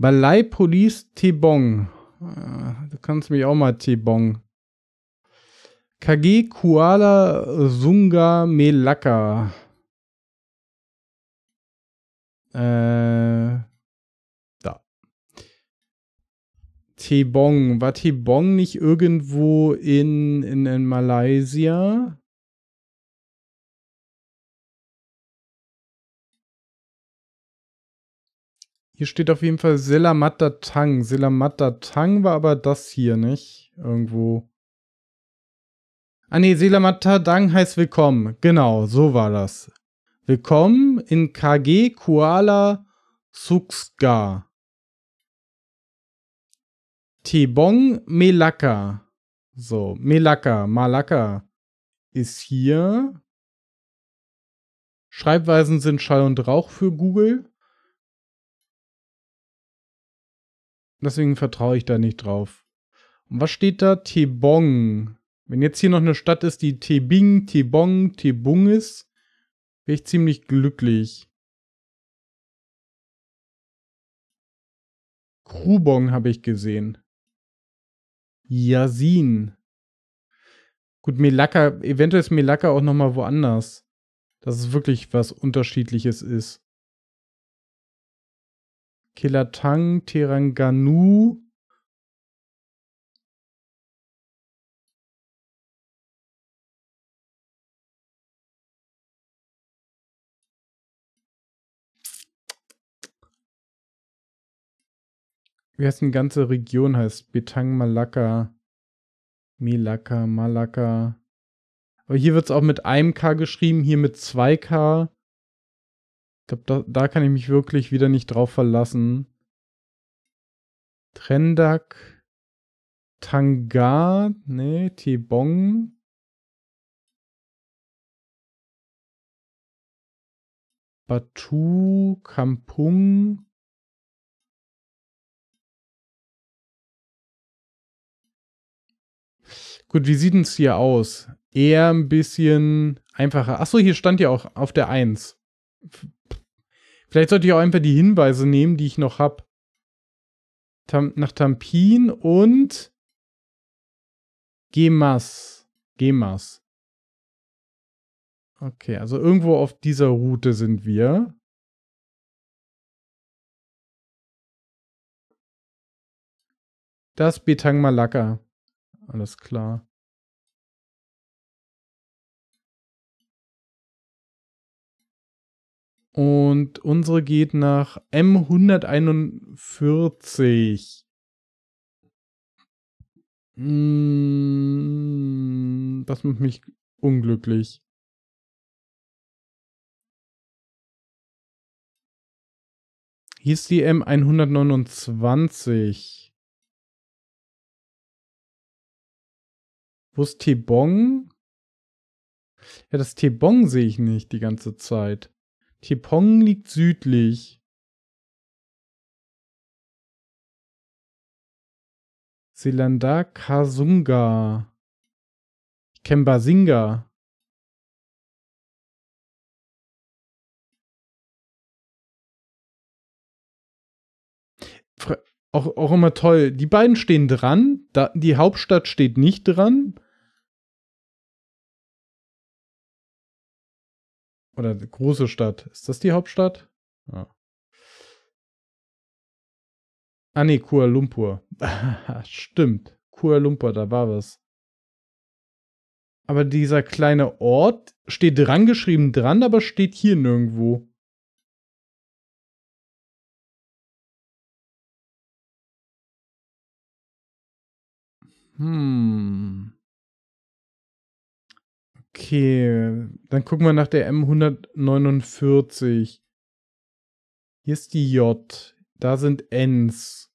Balai Police Tebong. Äh, du kannst mich auch mal Tebong. KG Kuala Sunga Melaka. Äh, da. Tebong. War Tebong nicht irgendwo in, in, in Malaysia? Hier steht auf jeden Fall Silamata Tang. Silamata Tang war aber das hier, nicht? Irgendwo. Ah ne, Silamata Tang heißt Willkommen. Genau, so war das. Willkommen in KG Kuala Suxga. Tebong Melaka. So, Melaka, Malaka ist hier. Schreibweisen sind Schall und Rauch für Google. Deswegen vertraue ich da nicht drauf. Und was steht da? Tebong. Wenn jetzt hier noch eine Stadt ist, die Tebing, Tebong, Tebung ist, wäre ich ziemlich glücklich. Krubong habe ich gesehen. Yasin. Gut, Melaka, eventuell ist Melaka auch nochmal woanders. Dass es wirklich was Unterschiedliches ist. Kelatang, Teranganu. Wie heißt eine ganze Region heißt? Betang Malacca, Melaka, Malacca. Aber hier wird es auch mit einem K geschrieben, hier mit 2K glaube, da, da, kann ich mich wirklich wieder nicht drauf verlassen. Trendak, Tanga, nee, Tibong. Batu, Kampung. Gut, wie sieht es hier aus? Eher ein bisschen einfacher. Achso, hier stand ja auch auf der 1. Vielleicht sollte ich auch einfach die Hinweise nehmen, die ich noch habe. Tam nach Tampin und Gemas. Gemas. Okay, also irgendwo auf dieser Route sind wir. Das Betang Malacca. Alles klar. Und unsere geht nach M141. Hm, das macht mich unglücklich. Hier ist die M129. Wo ist Tebong? Ja, das Tebong sehe ich nicht die ganze Zeit. Tepong liegt südlich. Silanda Kasunga. Kembasinga. Auch, auch immer toll. Die beiden stehen dran. Da, die Hauptstadt steht nicht dran. Oder große Stadt. Ist das die Hauptstadt? Ja. ah nee, Kuala Lumpur. (laughs) Stimmt. Kuala Lumpur, da war was. Aber dieser kleine Ort steht dran geschrieben dran, aber steht hier nirgendwo. Hm. Okay, dann gucken wir nach der M149. Hier ist die J. Da sind Ns.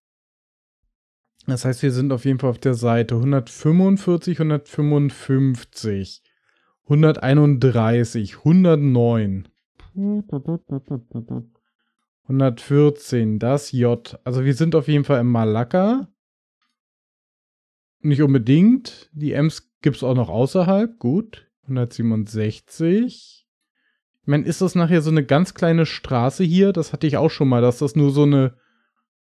Das heißt, wir sind auf jeden Fall auf der Seite 145, 155, 131, 109, 114, das J. Also wir sind auf jeden Fall im Malakka. Nicht unbedingt. Die Ms gibt es auch noch außerhalb. Gut. 167. Ich meine, ist das nachher so eine ganz kleine Straße hier? Das hatte ich auch schon mal, dass das nur so eine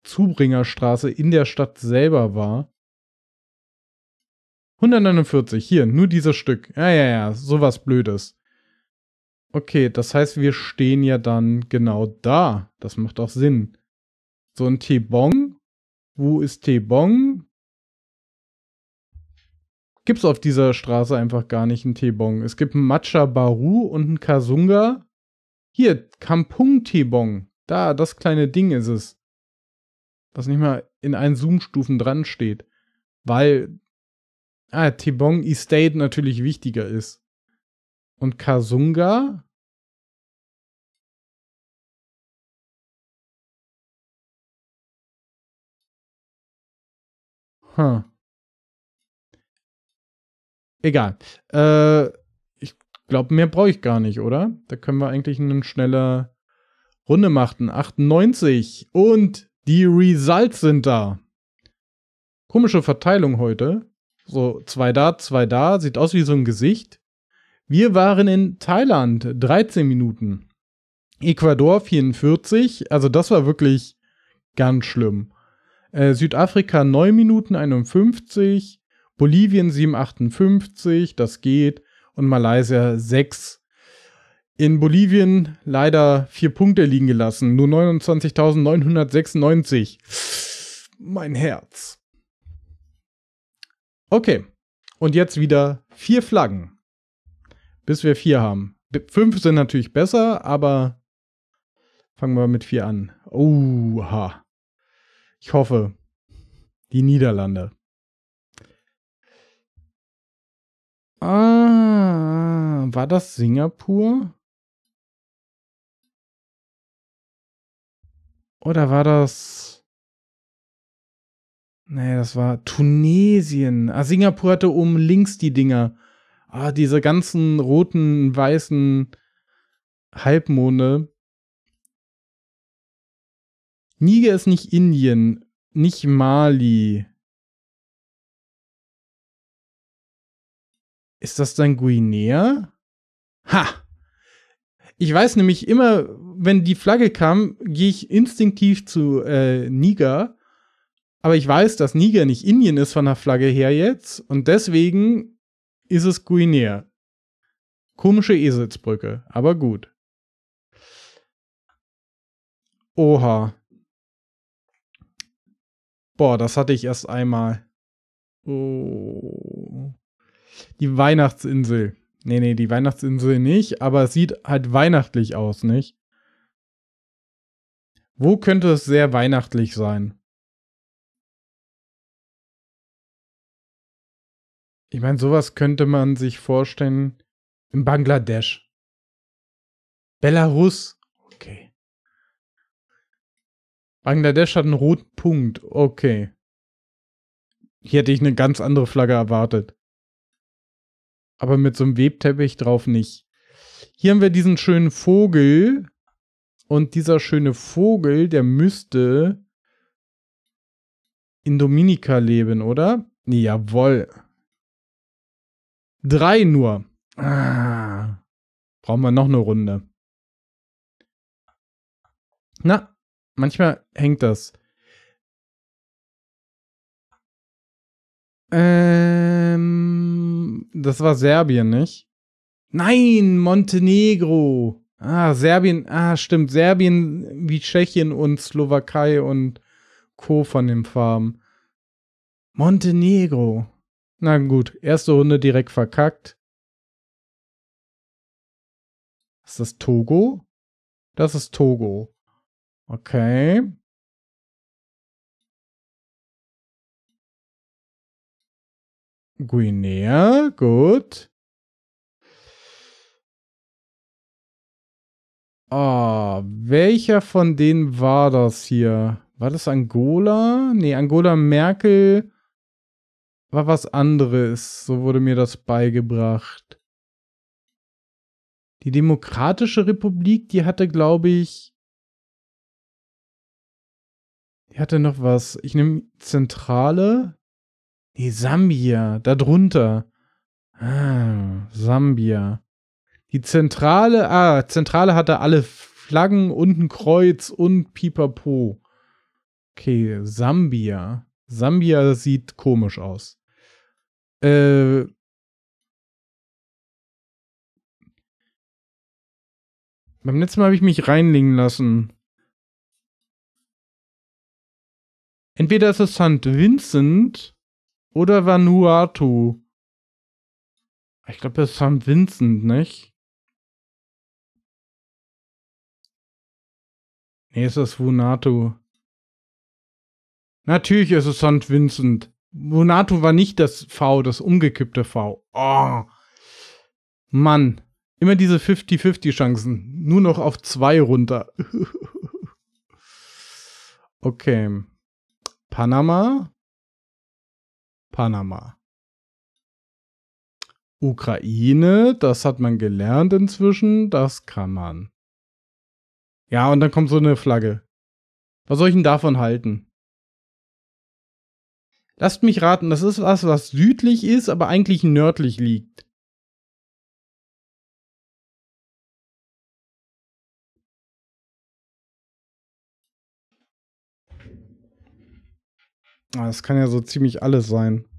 Zubringerstraße in der Stadt selber war. 149, hier, nur dieses Stück. Ja, ja, ja, sowas Blödes. Okay, das heißt, wir stehen ja dann genau da. Das macht auch Sinn. So ein T-Bong. Wo ist T-Bong? gibt es auf dieser Straße einfach gar nicht einen Teebong. Es gibt einen Matcha Baru und einen Kasunga. Hier, Kampung Teebong. Da, das kleine Ding ist es. Was nicht mal in allen Zoom-Stufen dran steht. Weil, ah, Teebong Estate natürlich wichtiger ist. Und Kasunga? Huh. Egal. Äh, ich glaube, mehr brauche ich gar nicht, oder? Da können wir eigentlich eine schnelle Runde machen. 98. Und die Results sind da. Komische Verteilung heute. So, zwei da, zwei da. Sieht aus wie so ein Gesicht. Wir waren in Thailand 13 Minuten. Ecuador 44. Also, das war wirklich ganz schlimm. Äh, Südafrika 9 Minuten 51. Bolivien 758, das geht. Und Malaysia 6. In Bolivien leider vier Punkte liegen gelassen. Nur 29.996. Mein Herz. Okay. Und jetzt wieder vier Flaggen. Bis wir vier haben. Fünf sind natürlich besser, aber fangen wir mit vier an. Oha. Ich hoffe, die Niederlande. Ah, war das Singapur? Oder war das... Nee, das war Tunesien. Ah, Singapur hatte oben links die Dinger. Ah, diese ganzen roten, weißen Halbmonde. Niger ist nicht Indien, nicht Mali. Ist das dann Guinea? Ha! Ich weiß nämlich immer, wenn die Flagge kam, gehe ich instinktiv zu äh, Niger. Aber ich weiß, dass Niger nicht Indien ist von der Flagge her jetzt. Und deswegen ist es Guinea. Komische Eselsbrücke, aber gut. Oha. Boah, das hatte ich erst einmal. Oh die Weihnachtsinsel. Nee, nee, die Weihnachtsinsel nicht, aber es sieht halt weihnachtlich aus, nicht? Wo könnte es sehr weihnachtlich sein? Ich meine, sowas könnte man sich vorstellen in Bangladesch. Belarus. Okay. Bangladesch hat einen roten Punkt. Okay. Hier hätte ich eine ganz andere Flagge erwartet aber mit so einem Webteppich drauf nicht. Hier haben wir diesen schönen Vogel und dieser schöne Vogel, der müsste in Dominika leben, oder? Nee, jawoll. Drei nur. Ah. Brauchen wir noch eine Runde. Na, manchmal hängt das. Ähm das war Serbien, nicht? Nein, Montenegro. Ah, Serbien, ah, stimmt. Serbien wie Tschechien und Slowakei und Co. von den Farben. Montenegro. Na gut, erste Runde direkt verkackt. Ist das Togo? Das ist Togo. Okay. Guinea, gut. Ah, oh, welcher von denen war das hier? War das Angola? Nee, Angola Merkel war was anderes. So wurde mir das beigebracht. Die Demokratische Republik, die hatte, glaube ich. Die hatte noch was. Ich nehme Zentrale. Nee, Sambia, da drunter. Ah, Sambia. Die Zentrale, ah, Zentrale hatte alle Flaggen und ein Kreuz und Pipapo. Okay, Sambia. Sambia sieht komisch aus. Äh. Beim letzten Mal habe ich mich reinlegen lassen. Entweder ist es St. Vincent oder Vanuatu. Ich glaube, das ist St. Vincent, nicht? Nee, ist das Vanuatu. Natürlich ist es St. Vincent. Vanuatu war nicht das V, das umgekippte V. Oh. Mann. Immer diese 50-50-Chancen. Nur noch auf zwei runter. (laughs) okay. Panama, Panama. Ukraine, das hat man gelernt inzwischen, das kann man. Ja, und dann kommt so eine Flagge. Was soll ich denn davon halten? Lasst mich raten, das ist was, was südlich ist, aber eigentlich nördlich liegt. Ah, das kann ja so ziemlich alles sein.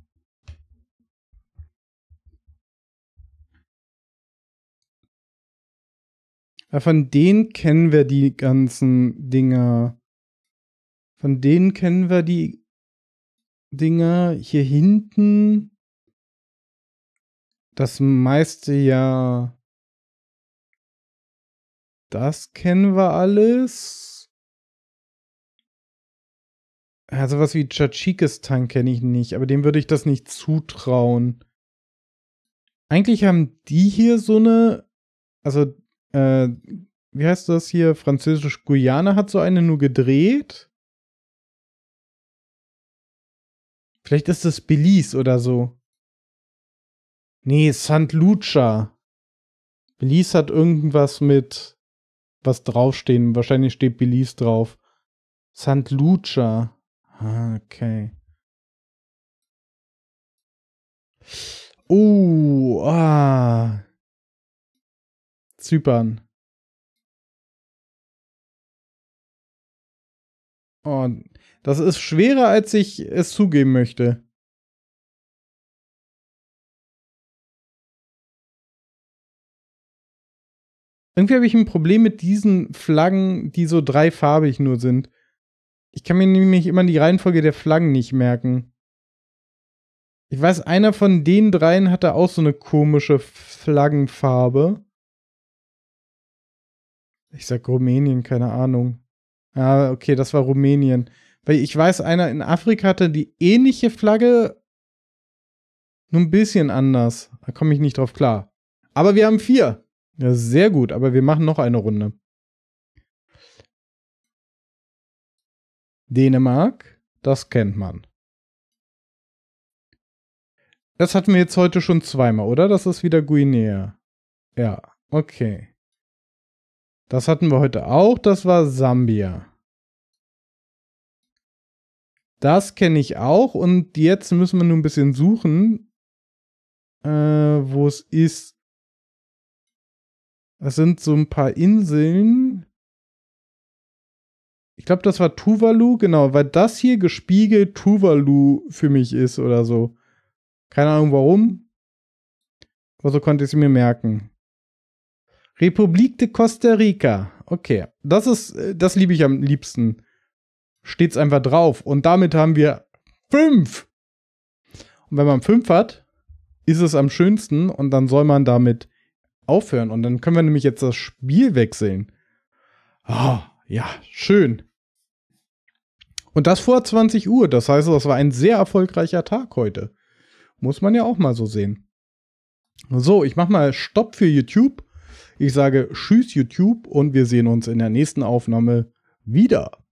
Ja, von denen kennen wir die ganzen Dinger. Von denen kennen wir die Dinger hier hinten. Das meiste ja. Das kennen wir alles. Ja, sowas wie Tschatschikistan kenne ich nicht, aber dem würde ich das nicht zutrauen. Eigentlich haben die hier so eine, also, äh, wie heißt das hier? Französisch Guyana hat so eine nur gedreht. Vielleicht ist das Belize oder so. Nee, St. Lucia. Belize hat irgendwas mit was draufstehen. Wahrscheinlich steht Belize drauf. St. Lucia. Ah, okay. Oh, ah. Zypern. Oh, das ist schwerer, als ich es zugeben möchte. Irgendwie habe ich ein Problem mit diesen Flaggen, die so dreifarbig nur sind. Ich kann mir nämlich immer die Reihenfolge der Flaggen nicht merken. Ich weiß, einer von den dreien hatte auch so eine komische Flaggenfarbe. Ich sag Rumänien, keine Ahnung. Ah, okay, das war Rumänien. Weil ich weiß, einer in Afrika hatte die ähnliche Flagge, nur ein bisschen anders. Da komme ich nicht drauf klar. Aber wir haben vier. Ja, sehr gut, aber wir machen noch eine Runde. Dänemark, das kennt man. Das hatten wir jetzt heute schon zweimal, oder? Das ist wieder Guinea. Ja, okay. Das hatten wir heute auch, das war Sambia. Das kenne ich auch und jetzt müssen wir nur ein bisschen suchen, äh, wo es ist. Es sind so ein paar Inseln. Ich glaube, das war Tuvalu, genau, weil das hier gespiegelt Tuvalu für mich ist oder so. Keine Ahnung warum. Aber so konnte ich es mir merken. Republik de Costa Rica. Okay, das ist, äh, das liebe ich am liebsten. Steht's einfach drauf. Und damit haben wir fünf. Und wenn man fünf hat, ist es am schönsten und dann soll man damit aufhören. Und dann können wir nämlich jetzt das Spiel wechseln. Oh, ja, schön. Und das vor 20 Uhr. Das heißt, das war ein sehr erfolgreicher Tag heute. Muss man ja auch mal so sehen. So, ich mache mal Stopp für YouTube. Ich sage Tschüss YouTube und wir sehen uns in der nächsten Aufnahme wieder.